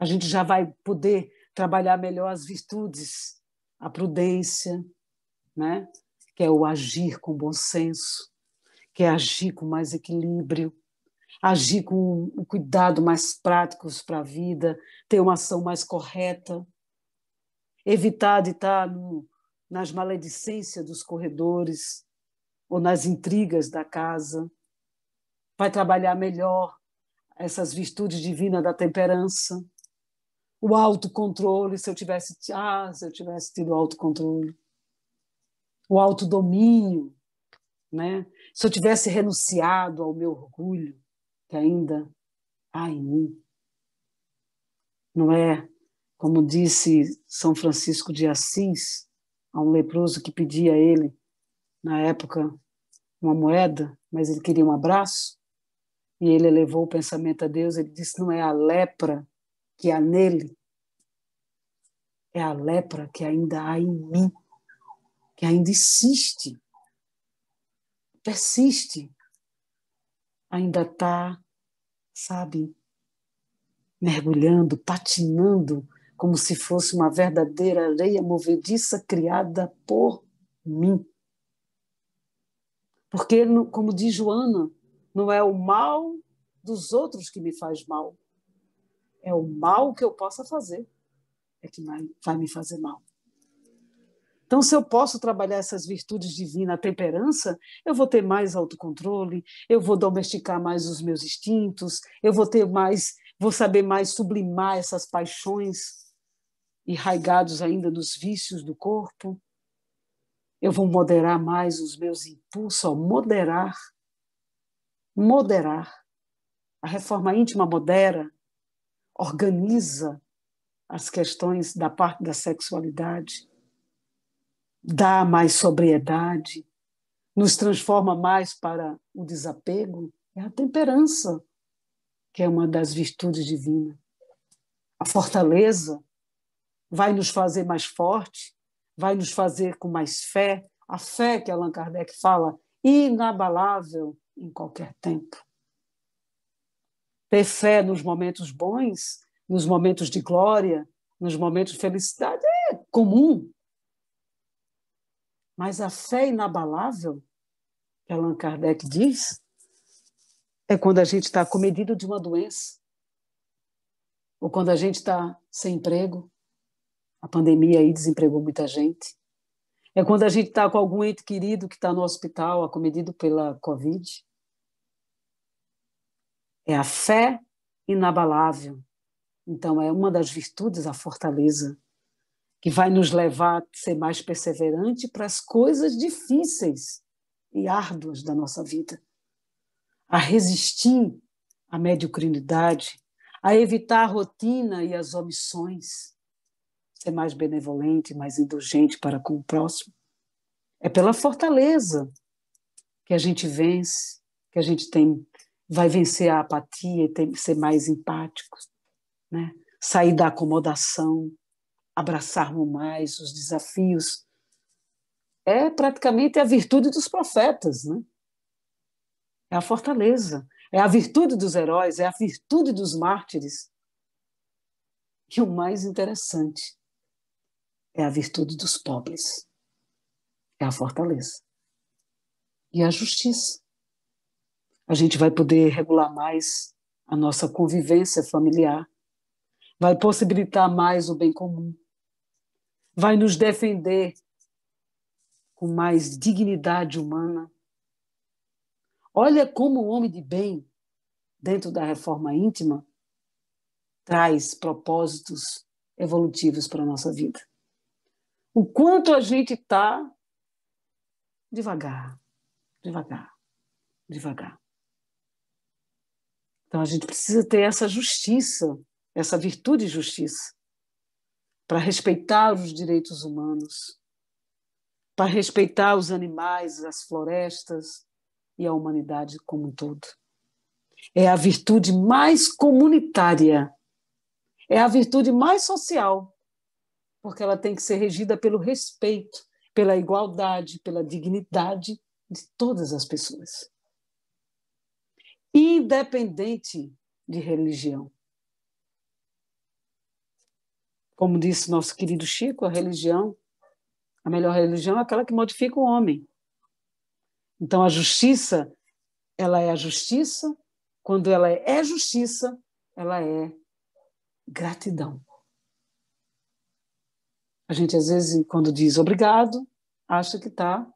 A gente já vai poder trabalhar melhor as virtudes, a prudência, né? que é o agir com bom senso, que é agir com mais equilíbrio, agir com um cuidado mais práticos para a vida, ter uma ação mais correta, evitar de estar no, nas maledicências dos corredores ou nas intrigas da casa. Vai trabalhar melhor essas virtudes divinas da temperança, o autocontrole, se eu tivesse, ah, se eu tivesse tido autocontrole, o autodomínio, né? Se eu tivesse renunciado ao meu orgulho, que ainda há em mim. Não é, como disse São Francisco de Assis, a um leproso que pedia a ele, na época, uma moeda, mas ele queria um abraço. E ele elevou o pensamento a Deus, ele disse: Não é a lepra que há nele, é a lepra que ainda há em mim, que ainda insiste, persiste, ainda está, sabe, mergulhando, patinando como se fosse uma verdadeira areia movediça criada por mim. Porque, como diz Joana, não é o mal dos outros que me faz mal, é o mal que eu possa fazer é que vai, me fazer mal. Então, se eu posso trabalhar essas virtudes divinas, a temperança, eu vou ter mais autocontrole, eu vou domesticar mais os meus instintos, eu vou ter mais, vou saber mais sublimar essas paixões enraigados ainda nos vícios do corpo. Eu vou moderar mais os meus impulsos, ó, moderar, moderar. A reforma íntima modera, organiza as questões da parte da sexualidade, dá mais sobriedade, nos transforma mais para o desapego. É a temperança, que é uma das virtudes divinas. A fortaleza, vai nos fazer mais forte, vai nos fazer com mais fé, a fé que Allan Kardec fala, inabalável em qualquer tempo. Ter fé nos momentos bons, nos momentos de glória, nos momentos de felicidade é comum. Mas a fé inabalável, que Allan Kardec diz, é quando a gente está comedido de uma doença, ou quando a gente está sem emprego, a pandemia aí desempregou muita gente. É quando a gente está com algum ente querido que está no hospital, acometido pela Covid. É a fé inabalável. Então, é uma das virtudes, a fortaleza, que vai nos levar a ser mais perseverante para as coisas difíceis e árduas da nossa vida, a resistir à mediocridade, a evitar a rotina e as omissões, ser mais benevolente, mais indulgente para com o próximo. É pela fortaleza que a gente vence, que a gente tem, vai vencer a apatia e tem, ser mais empático, né? sair da acomodação, abraçarmos mais os desafios. É praticamente a virtude dos profetas, né? É a fortaleza, é a virtude dos heróis, é a virtude dos mártires. E o mais interessante é a virtude dos pobres, é a fortaleza. E a justiça. A gente vai poder regular mais a nossa convivência familiar, vai possibilitar mais o bem comum, vai nos defender com mais dignidade humana. Olha como o homem de bem, dentro da reforma íntima, traz propósitos evolutivos para a nossa vida o quanto a gente está devagar, devagar, devagar. Então a gente precisa ter essa justiça, essa virtude e justiça, para respeitar os direitos humanos, para respeitar os animais, as florestas e a humanidade como um todo. É a virtude mais comunitária, é a virtude mais social porque ela tem que ser regida pelo respeito, pela igualdade, pela dignidade de todas as pessoas. Independente de religião. Como disse nosso querido Chico, a religião, a melhor religião é aquela que modifica o homem. Então a justiça, ela é a justiça, quando ela é justiça, ela é gratidão. A gente, às vezes, quando diz obrigado, acha que está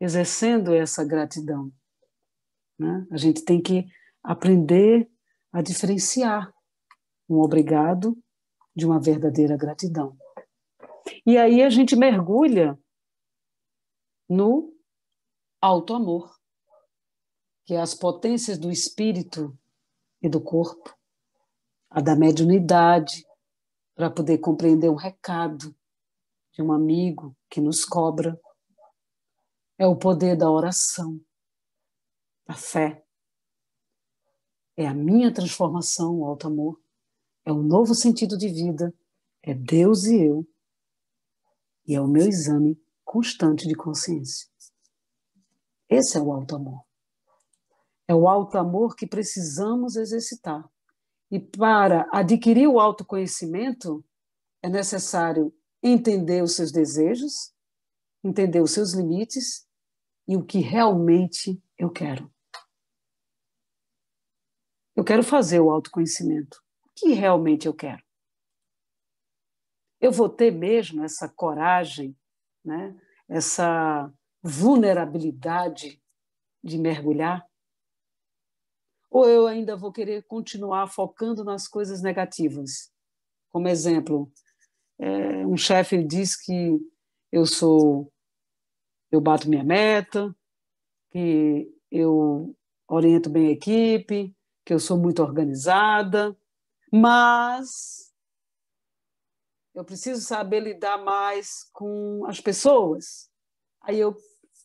exercendo essa gratidão. Né? A gente tem que aprender a diferenciar um obrigado de uma verdadeira gratidão. E aí a gente mergulha no alto amor, que é as potências do espírito e do corpo, a da mediunidade, para poder compreender um recado de um amigo que nos cobra. É o poder da oração, da fé. É a minha transformação, o alto amor. É um novo sentido de vida. É Deus e eu. E é o meu exame constante de consciência. Esse é o alto amor. É o alto amor que precisamos exercitar e para adquirir o autoconhecimento, é necessário entender os seus desejos, entender os seus limites e o que realmente eu quero. Eu quero fazer o autoconhecimento. O que realmente eu quero? Eu vou ter mesmo essa coragem, né? essa vulnerabilidade de mergulhar? Ou eu ainda vou querer continuar focando nas coisas negativas? Como exemplo, é, um chefe diz que eu sou, eu bato minha meta, que eu oriento bem a equipe, que eu sou muito organizada, mas eu preciso saber lidar mais com as pessoas. Aí eu,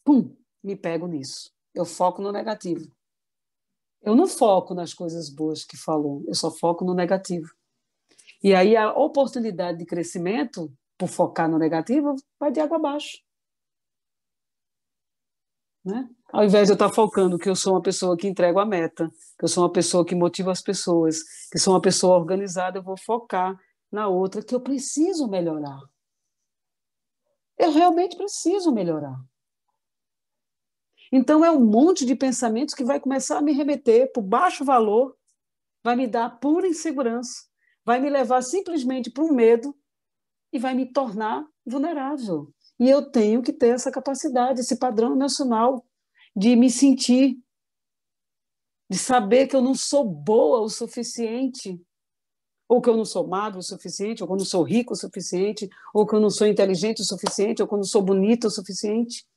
pum, me pego nisso. Eu foco no negativo. Eu não foco nas coisas boas que falou, eu só foco no negativo. E aí a oportunidade de crescimento, por focar no negativo, vai de água abaixo. Né? Ao invés de eu estar focando que eu sou uma pessoa que entrega a meta, que eu sou uma pessoa que motiva as pessoas, que sou uma pessoa organizada, eu vou focar na outra que eu preciso melhorar. Eu realmente preciso melhorar. Então, é um monte de pensamentos que vai começar a me remeter para baixo valor, vai me dar pura insegurança, vai me levar simplesmente para um medo e vai me tornar vulnerável. E eu tenho que ter essa capacidade, esse padrão emocional de me sentir, de saber que eu não sou boa o suficiente, ou que eu não sou magro o suficiente, ou que eu não sou rico o suficiente, ou que eu não sou inteligente o suficiente, ou que eu não sou bonita o suficiente.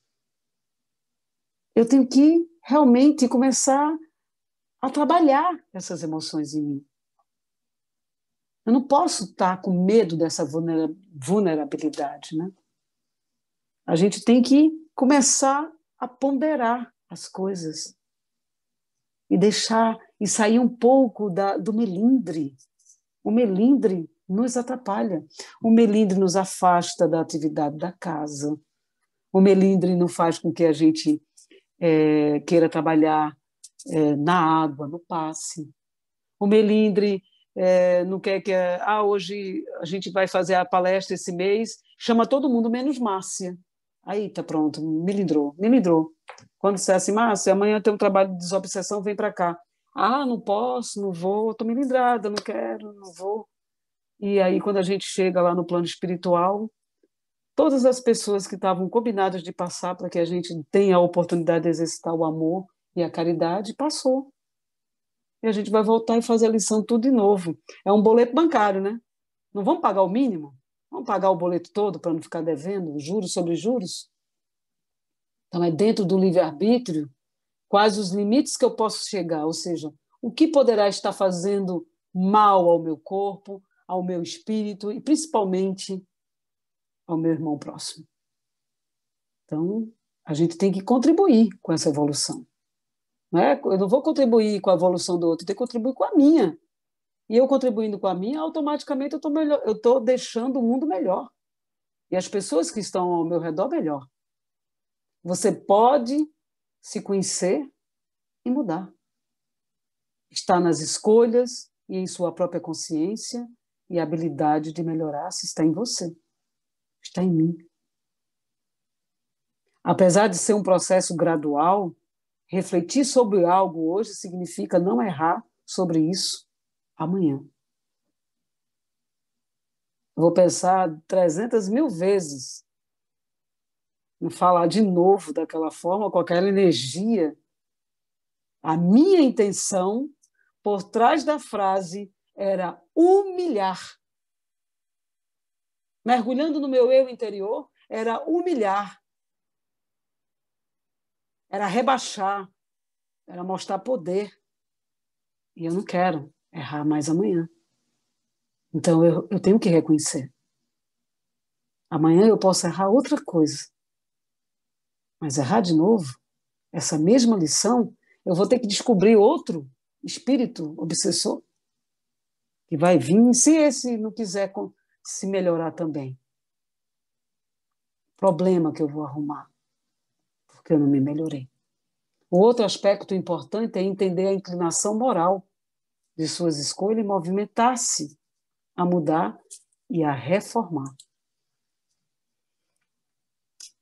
Eu tenho que realmente começar a trabalhar essas emoções em mim. Eu não posso estar com medo dessa vulnerabilidade, né? A gente tem que começar a ponderar as coisas e deixar e sair um pouco da, do melindre. O melindre nos atrapalha. O melindre nos afasta da atividade da casa. O melindre não faz com que a gente é, queira trabalhar é, na água, no passe. O melindre é, não quer que. Ah, hoje a gente vai fazer a palestra esse mês, chama todo mundo, menos Márcia. Aí tá pronto, melindrou, melindrou. Quando você assim, Márcia, amanhã tem um trabalho de desobsessão, vem para cá. Ah, não posso, não vou, estou melindrada, não quero, não vou. E aí, quando a gente chega lá no plano espiritual, todas as pessoas que estavam combinadas de passar para que a gente tenha a oportunidade de exercitar o amor e a caridade, passou. E a gente vai voltar e fazer a lição tudo de novo. É um boleto bancário, né? Não vamos pagar o mínimo? Vamos pagar o boleto todo para não ficar devendo, juros sobre juros? Então, é dentro do livre-arbítrio quais os limites que eu posso chegar, ou seja, o que poderá estar fazendo mal ao meu corpo, ao meu espírito e principalmente ao meu irmão próximo. Então, a gente tem que contribuir com essa evolução. Não é? Eu não vou contribuir com a evolução do outro, eu tenho que contribuir com a minha. E eu contribuindo com a minha, automaticamente eu melhor, eu estou deixando o mundo melhor. E as pessoas que estão ao meu redor melhor. Você pode se conhecer e mudar. Está nas escolhas e em sua própria consciência e habilidade de melhorar se está em você está em mim. Apesar de ser um processo gradual, refletir sobre algo hoje significa não errar sobre isso amanhã. Vou pensar 300 mil vezes em falar de novo daquela forma, com aquela energia. A minha intenção por trás da frase era humilhar mergulhando no meu eu interior, era humilhar, era rebaixar, era mostrar poder. E eu não quero errar mais amanhã. Então eu, eu tenho que reconhecer. Amanhã eu posso errar outra coisa. Mas errar de novo, essa mesma lição, eu vou ter que descobrir outro espírito obsessor que vai vir. Se esse não quiser se melhorar também. Problema que eu vou arrumar, porque eu não me melhorei. O outro aspecto importante é entender a inclinação moral de suas escolhas e movimentar-se a mudar e a reformar.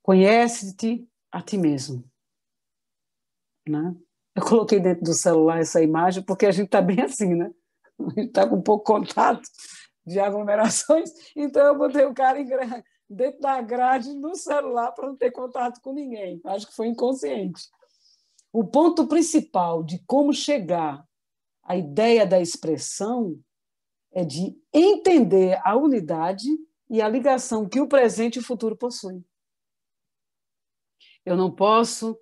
Conhece-te a ti mesmo. Né? Eu coloquei dentro do celular essa imagem porque a gente está bem assim, né? A gente está com pouco contato de aglomerações, então eu botei o cara dentro da grade no celular para não ter contato com ninguém. Acho que foi inconsciente. O ponto principal de como chegar à ideia da expressão é de entender a unidade e a ligação que o presente e o futuro possuem. Eu não posso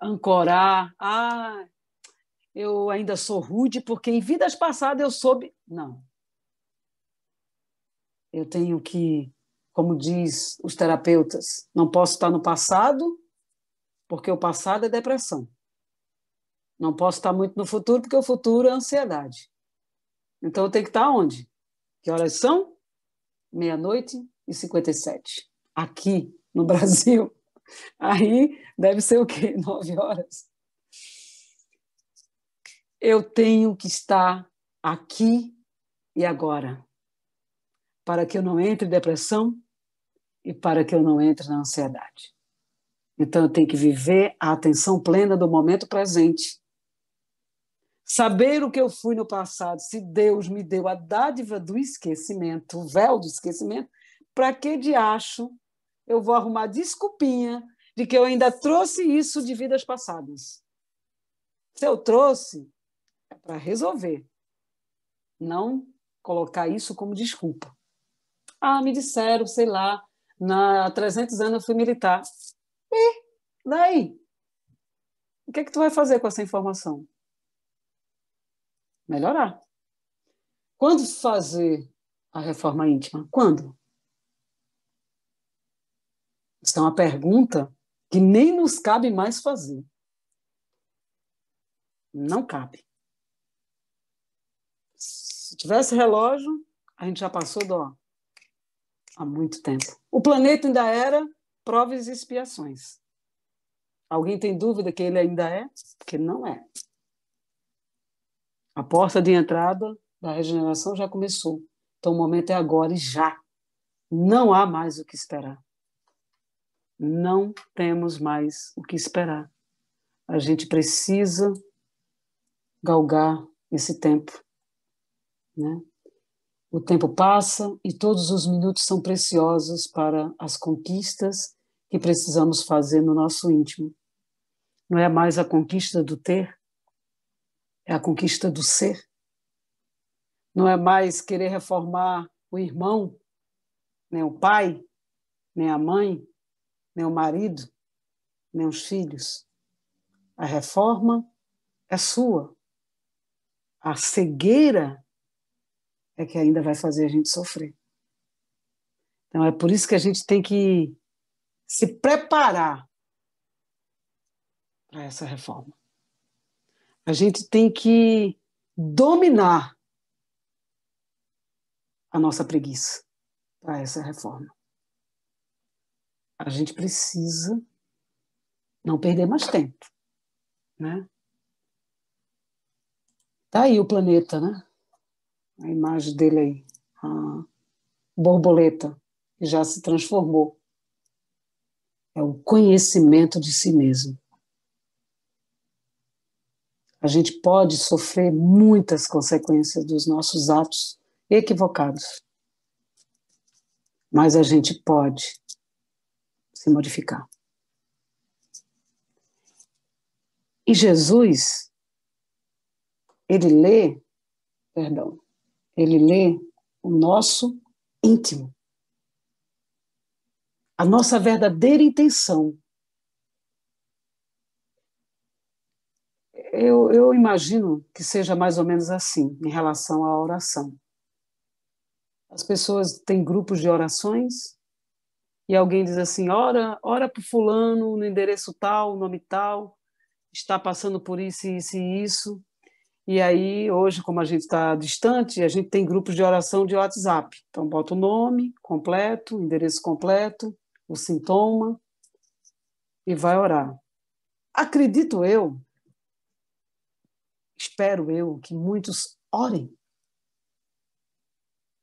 ancorar, ah, eu ainda sou rude porque em vidas passadas eu soube. Não, eu tenho que, como diz os terapeutas, não posso estar no passado, porque o passado é depressão. Não posso estar muito no futuro, porque o futuro é ansiedade. Então eu tenho que estar onde? Que horas são? Meia-noite e 57. Aqui no Brasil. Aí deve ser o quê? Nove horas. Eu tenho que estar aqui e agora para que eu não entre em depressão e para que eu não entre na ansiedade. Então eu tenho que viver a atenção plena do momento presente. Saber o que eu fui no passado, se Deus me deu a dádiva do esquecimento, o véu do esquecimento, para que de acho eu vou arrumar desculpinha de que eu ainda trouxe isso de vidas passadas? Se eu trouxe, é para resolver, não colocar isso como desculpa. Ah, me disseram, sei lá, na 300 anos eu fui militar. E daí? O que é que tu vai fazer com essa informação? Melhorar. Quando fazer a reforma íntima? Quando? Isso é uma pergunta que nem nos cabe mais fazer. Não cabe. Se tivesse relógio, a gente já passou do ó, Há muito tempo. O planeta ainda era provas e expiações. Alguém tem dúvida que ele ainda é? Que não é. A porta de entrada da regeneração já começou. Então o momento é agora e já. Não há mais o que esperar. Não temos mais o que esperar. A gente precisa galgar esse tempo, né? O tempo passa e todos os minutos são preciosos para as conquistas que precisamos fazer no nosso íntimo. Não é mais a conquista do ter, é a conquista do ser. Não é mais querer reformar o irmão, nem o pai, nem a mãe, nem o marido, nem os filhos. A reforma é sua. A cegueira é que ainda vai fazer a gente sofrer. Então é por isso que a gente tem que se preparar para essa reforma. A gente tem que dominar a nossa preguiça para essa reforma. A gente precisa não perder mais tempo, né? Tá aí o planeta, né? a imagem dele aí, a borboleta, que já se transformou. É o conhecimento de si mesmo. A gente pode sofrer muitas consequências dos nossos atos equivocados, mas a gente pode se modificar. E Jesus, ele lê, perdão, ele lê o nosso íntimo, a nossa verdadeira intenção. Eu, eu imagino que seja mais ou menos assim em relação à oração. As pessoas têm grupos de orações e alguém diz assim: ora, ora para fulano no endereço tal, nome tal, está passando por isso, isso e isso. E aí, hoje, como a gente está distante, a gente tem grupos de oração de WhatsApp. Então, bota o nome completo, endereço completo, o sintoma e vai orar. Acredito eu, espero eu, que muitos orem.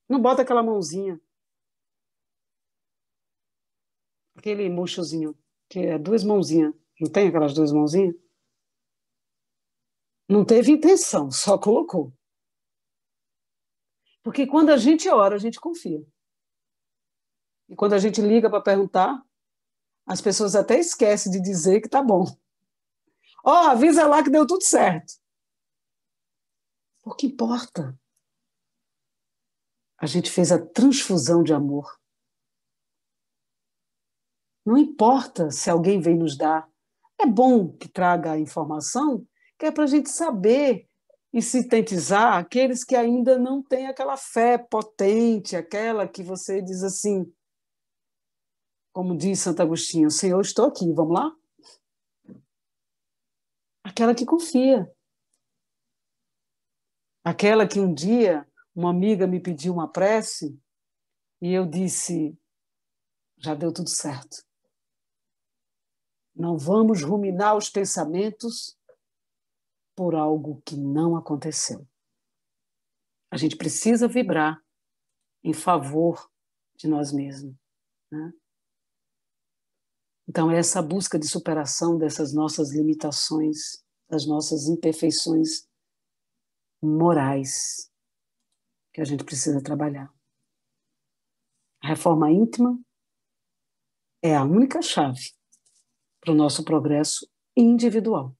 Não bota aquela mãozinha, aquele murchozinho, que é duas mãozinhas. Não tem aquelas duas mãozinhas? Não teve intenção, só colocou. Porque quando a gente ora, a gente confia. E quando a gente liga para perguntar, as pessoas até esquecem de dizer que tá bom. Ó, oh, avisa lá que deu tudo certo. Porque importa. A gente fez a transfusão de amor. Não importa se alguém vem nos dar. É bom que traga a informação, que é para a gente saber e sintetizar aqueles que ainda não têm aquela fé potente, aquela que você diz assim, como diz Santo Agostinho, Senhor, estou aqui, vamos lá? Aquela que confia. Aquela que um dia uma amiga me pediu uma prece e eu disse: já deu tudo certo. Não vamos ruminar os pensamentos por algo que não aconteceu. A gente precisa vibrar em favor de nós mesmos. Né? Então, é essa busca de superação dessas nossas limitações, das nossas imperfeições morais que a gente precisa trabalhar. A reforma íntima é a única chave para o nosso progresso individual.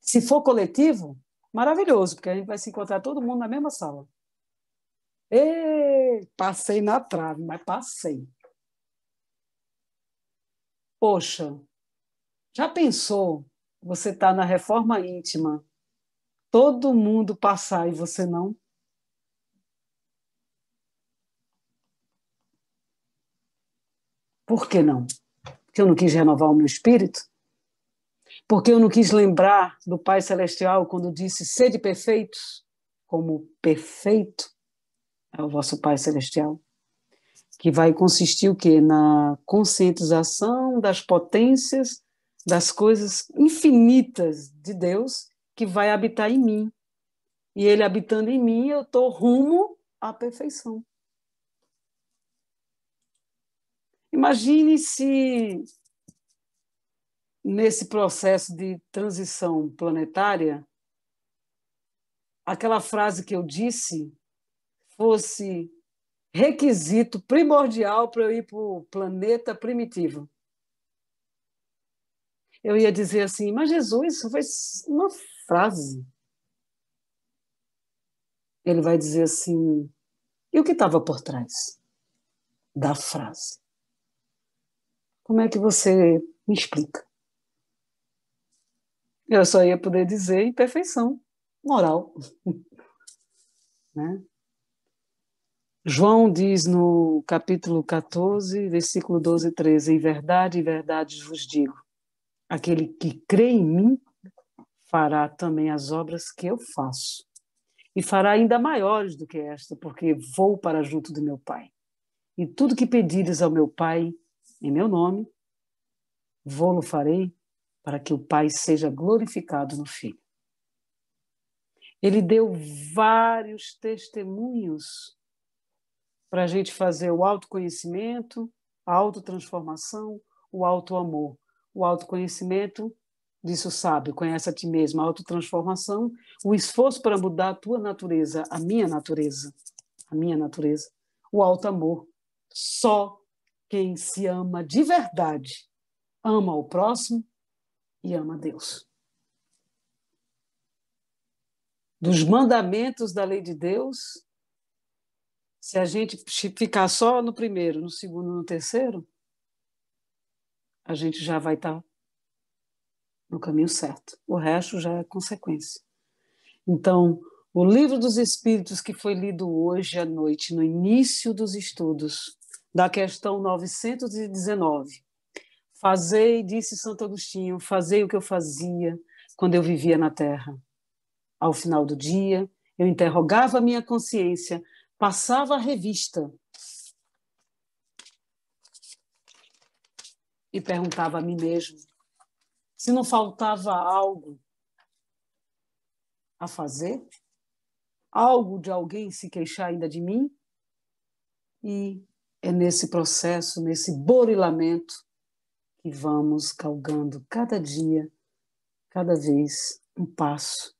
Se for coletivo, maravilhoso, porque a gente vai se encontrar todo mundo na mesma sala. Ei, passei na trave, mas passei. Poxa, já pensou você estar tá na reforma íntima, todo mundo passar e você não? Por que não? Porque eu não quis renovar o meu espírito? porque eu não quis lembrar do Pai Celestial quando disse: sede perfeitos, como perfeito é o vosso Pai Celestial. Que vai consistir o quê? Na conscientização das potências, das coisas infinitas de Deus que vai habitar em mim. E Ele habitando em mim, eu estou rumo à perfeição. Imagine se nesse processo de transição planetária, aquela frase que eu disse fosse requisito primordial para eu ir para o planeta primitivo. Eu ia dizer assim, mas Jesus, isso foi uma frase. Ele vai dizer assim, e o que estava por trás da frase? Como é que você me explica? Eu só ia poder dizer imperfeição moral. né? João diz no capítulo 14, versículo 12 e 13: Em verdade, em verdade vos digo, aquele que crê em mim fará também as obras que eu faço, e fará ainda maiores do que esta, porque vou para junto do meu Pai. E tudo que pedires ao meu Pai em meu nome, vou-lo farei para que o Pai seja glorificado no Filho. Ele deu vários testemunhos para a gente fazer o autoconhecimento, a autotransformação, o autoamor. O autoconhecimento, disso sabe, conhece a ti mesmo, a autotransformação, o esforço para mudar a tua natureza, a minha natureza, a minha natureza, o autoamor. Só quem se ama de verdade ama o próximo e ama Deus. Dos mandamentos da lei de Deus, se a gente ficar só no primeiro, no segundo, no terceiro, a gente já vai estar tá no caminho certo. O resto já é consequência. Então, o livro dos Espíritos que foi lido hoje à noite, no início dos estudos, da questão 919, Fazei, disse Santo Agostinho, fazei o que eu fazia quando eu vivia na terra. Ao final do dia, eu interrogava minha consciência, passava a revista e perguntava a mim mesmo se não faltava algo a fazer, algo de alguém se queixar ainda de mim. E é nesse processo, nesse borilamento, e vamos galgando cada dia, cada vez, um passo,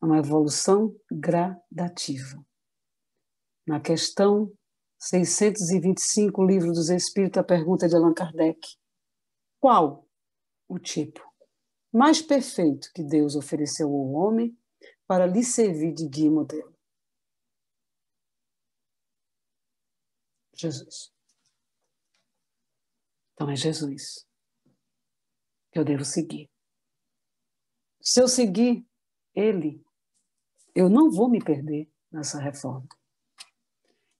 uma evolução gradativa. Na questão 625, Livro dos Espíritos, a pergunta de Allan Kardec: qual o tipo mais perfeito que Deus ofereceu ao homem para lhe servir de guia e modelo? Jesus. Então é Jesus que eu devo seguir. Se eu seguir ele, eu não vou me perder nessa reforma.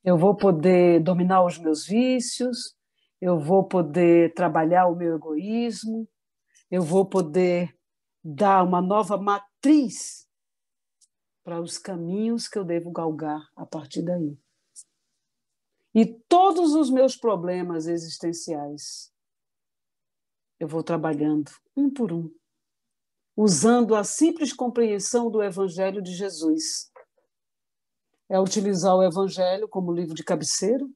Eu vou poder dominar os meus vícios, eu vou poder trabalhar o meu egoísmo, eu vou poder dar uma nova matriz para os caminhos que eu devo galgar a partir daí. E todos os meus problemas existenciais eu vou trabalhando um por um, usando a simples compreensão do Evangelho de Jesus. É utilizar o Evangelho como livro de cabeceiro,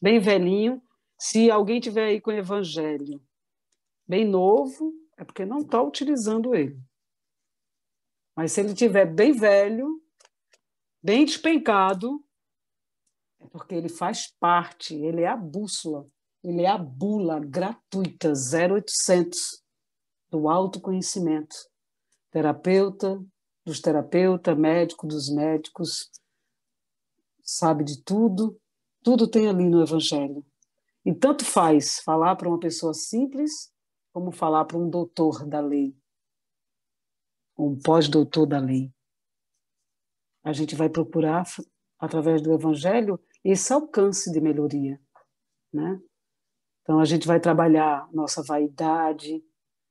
bem velhinho. Se alguém tiver aí com o Evangelho bem novo, é porque não está utilizando ele. Mas se ele tiver bem velho, bem despencado, é porque ele faz parte, ele é a bússola ele é a bula gratuita 0800 do autoconhecimento. Terapeuta dos terapeutas, médico dos médicos, sabe de tudo, tudo tem ali no Evangelho. E tanto faz falar para uma pessoa simples como falar para um doutor da lei, um pós-doutor da lei. A gente vai procurar, através do Evangelho, esse alcance de melhoria. Né? Então, a gente vai trabalhar nossa vaidade,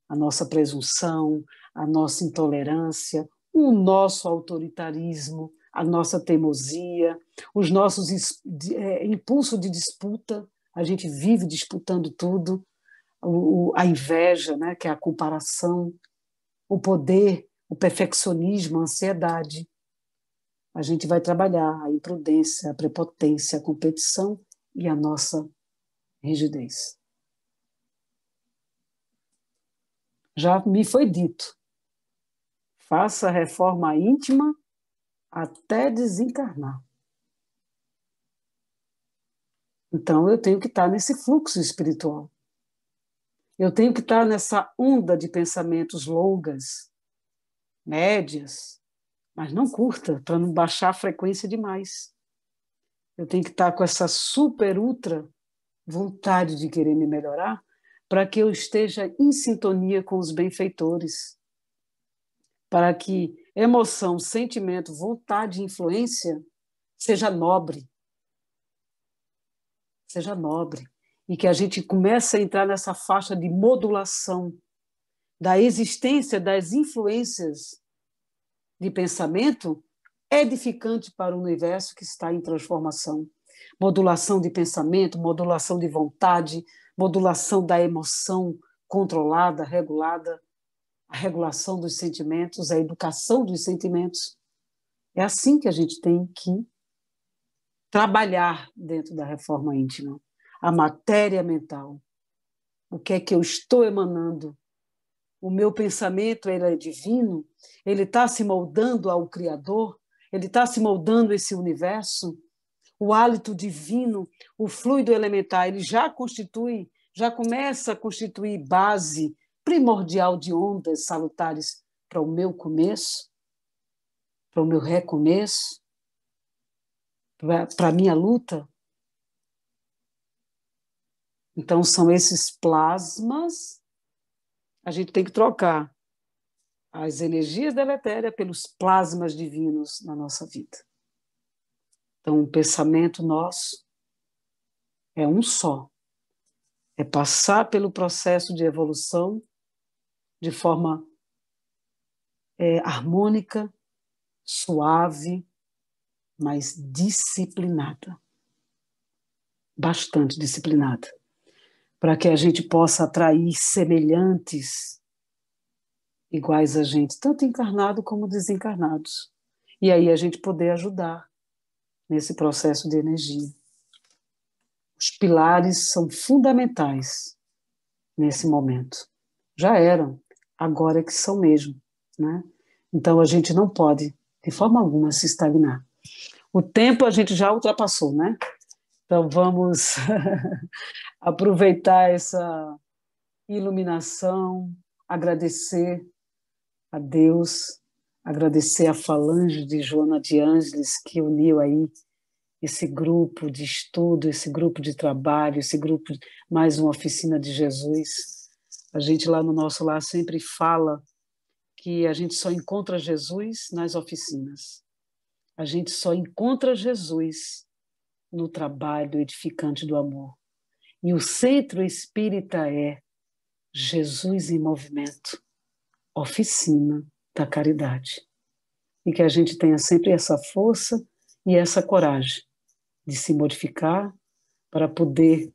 a nossa presunção, a nossa intolerância, o nosso autoritarismo, a nossa teimosia, os nossos é, impulsos de disputa. A gente vive disputando tudo. O, a inveja, né, que é a comparação, o poder, o perfeccionismo, a ansiedade. A gente vai trabalhar a imprudência, a prepotência, a competição e a nossa rigidez. Já me foi dito, faça reforma íntima até desencarnar. Então eu tenho que estar nesse fluxo espiritual. Eu tenho que estar nessa onda de pensamentos longas, médias, mas não curta, para não baixar a frequência demais. Eu tenho que estar com essa super ultra vontade de querer me melhorar, para que eu esteja em sintonia com os benfeitores, para que emoção, sentimento, vontade e influência seja nobre. Seja nobre. E que a gente comece a entrar nessa faixa de modulação da existência das influências de pensamento edificante para o universo que está em transformação modulação de pensamento, modulação de vontade, modulação da emoção controlada, regulada, a regulação dos sentimentos, a educação dos sentimentos. É assim que a gente tem que trabalhar dentro da reforma íntima, a matéria mental. O que é que eu estou emanando? O meu pensamento ele é divino? Ele está se moldando ao Criador? Ele está se moldando esse universo? o hálito divino, o fluido elementar, ele já constitui, já começa a constituir base primordial de ondas salutares para o meu começo, para o meu recomeço, para a minha luta. Então, são esses plasmas. A gente tem que trocar as energias deletérias pelos plasmas divinos na nossa vida. Então, o pensamento nosso é um só. É passar pelo processo de evolução de forma é, harmônica, suave, mas disciplinada. Bastante disciplinada. Para que a gente possa atrair semelhantes iguais a gente, tanto encarnado como desencarnados. E aí a gente poder ajudar nesse processo de energia. Os pilares são fundamentais nesse momento. Já eram, agora é que são mesmo. Né? Então a gente não pode, de forma alguma, se estagnar. O tempo a gente já ultrapassou, né? Então vamos aproveitar essa iluminação, agradecer a Deus agradecer a falange de Joana de Ângeles que uniu aí esse grupo de estudo, esse grupo de trabalho, esse grupo de, mais uma oficina de Jesus. A gente lá no nosso lar sempre fala que a gente só encontra Jesus nas oficinas. A gente só encontra Jesus no trabalho edificante do amor. E o centro espírita é Jesus em movimento, oficina da caridade. E que a gente tenha sempre essa força e essa coragem de se modificar para poder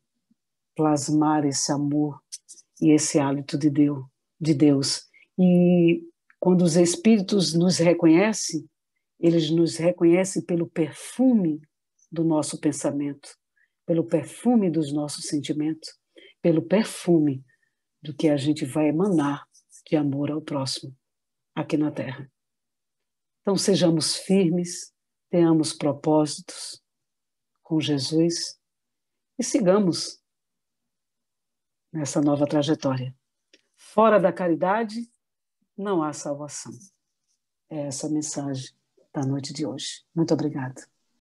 plasmar esse amor e esse hálito de Deus, de Deus. E quando os espíritos nos reconhecem, eles nos reconhecem pelo perfume do nosso pensamento, pelo perfume dos nossos sentimentos, pelo perfume do que a gente vai emanar de amor ao próximo aqui na Terra. Então, sejamos firmes, tenhamos propósitos com Jesus e sigamos nessa nova trajetória. Fora da caridade, não há salvação. É essa a mensagem da noite de hoje. Muito obrigada.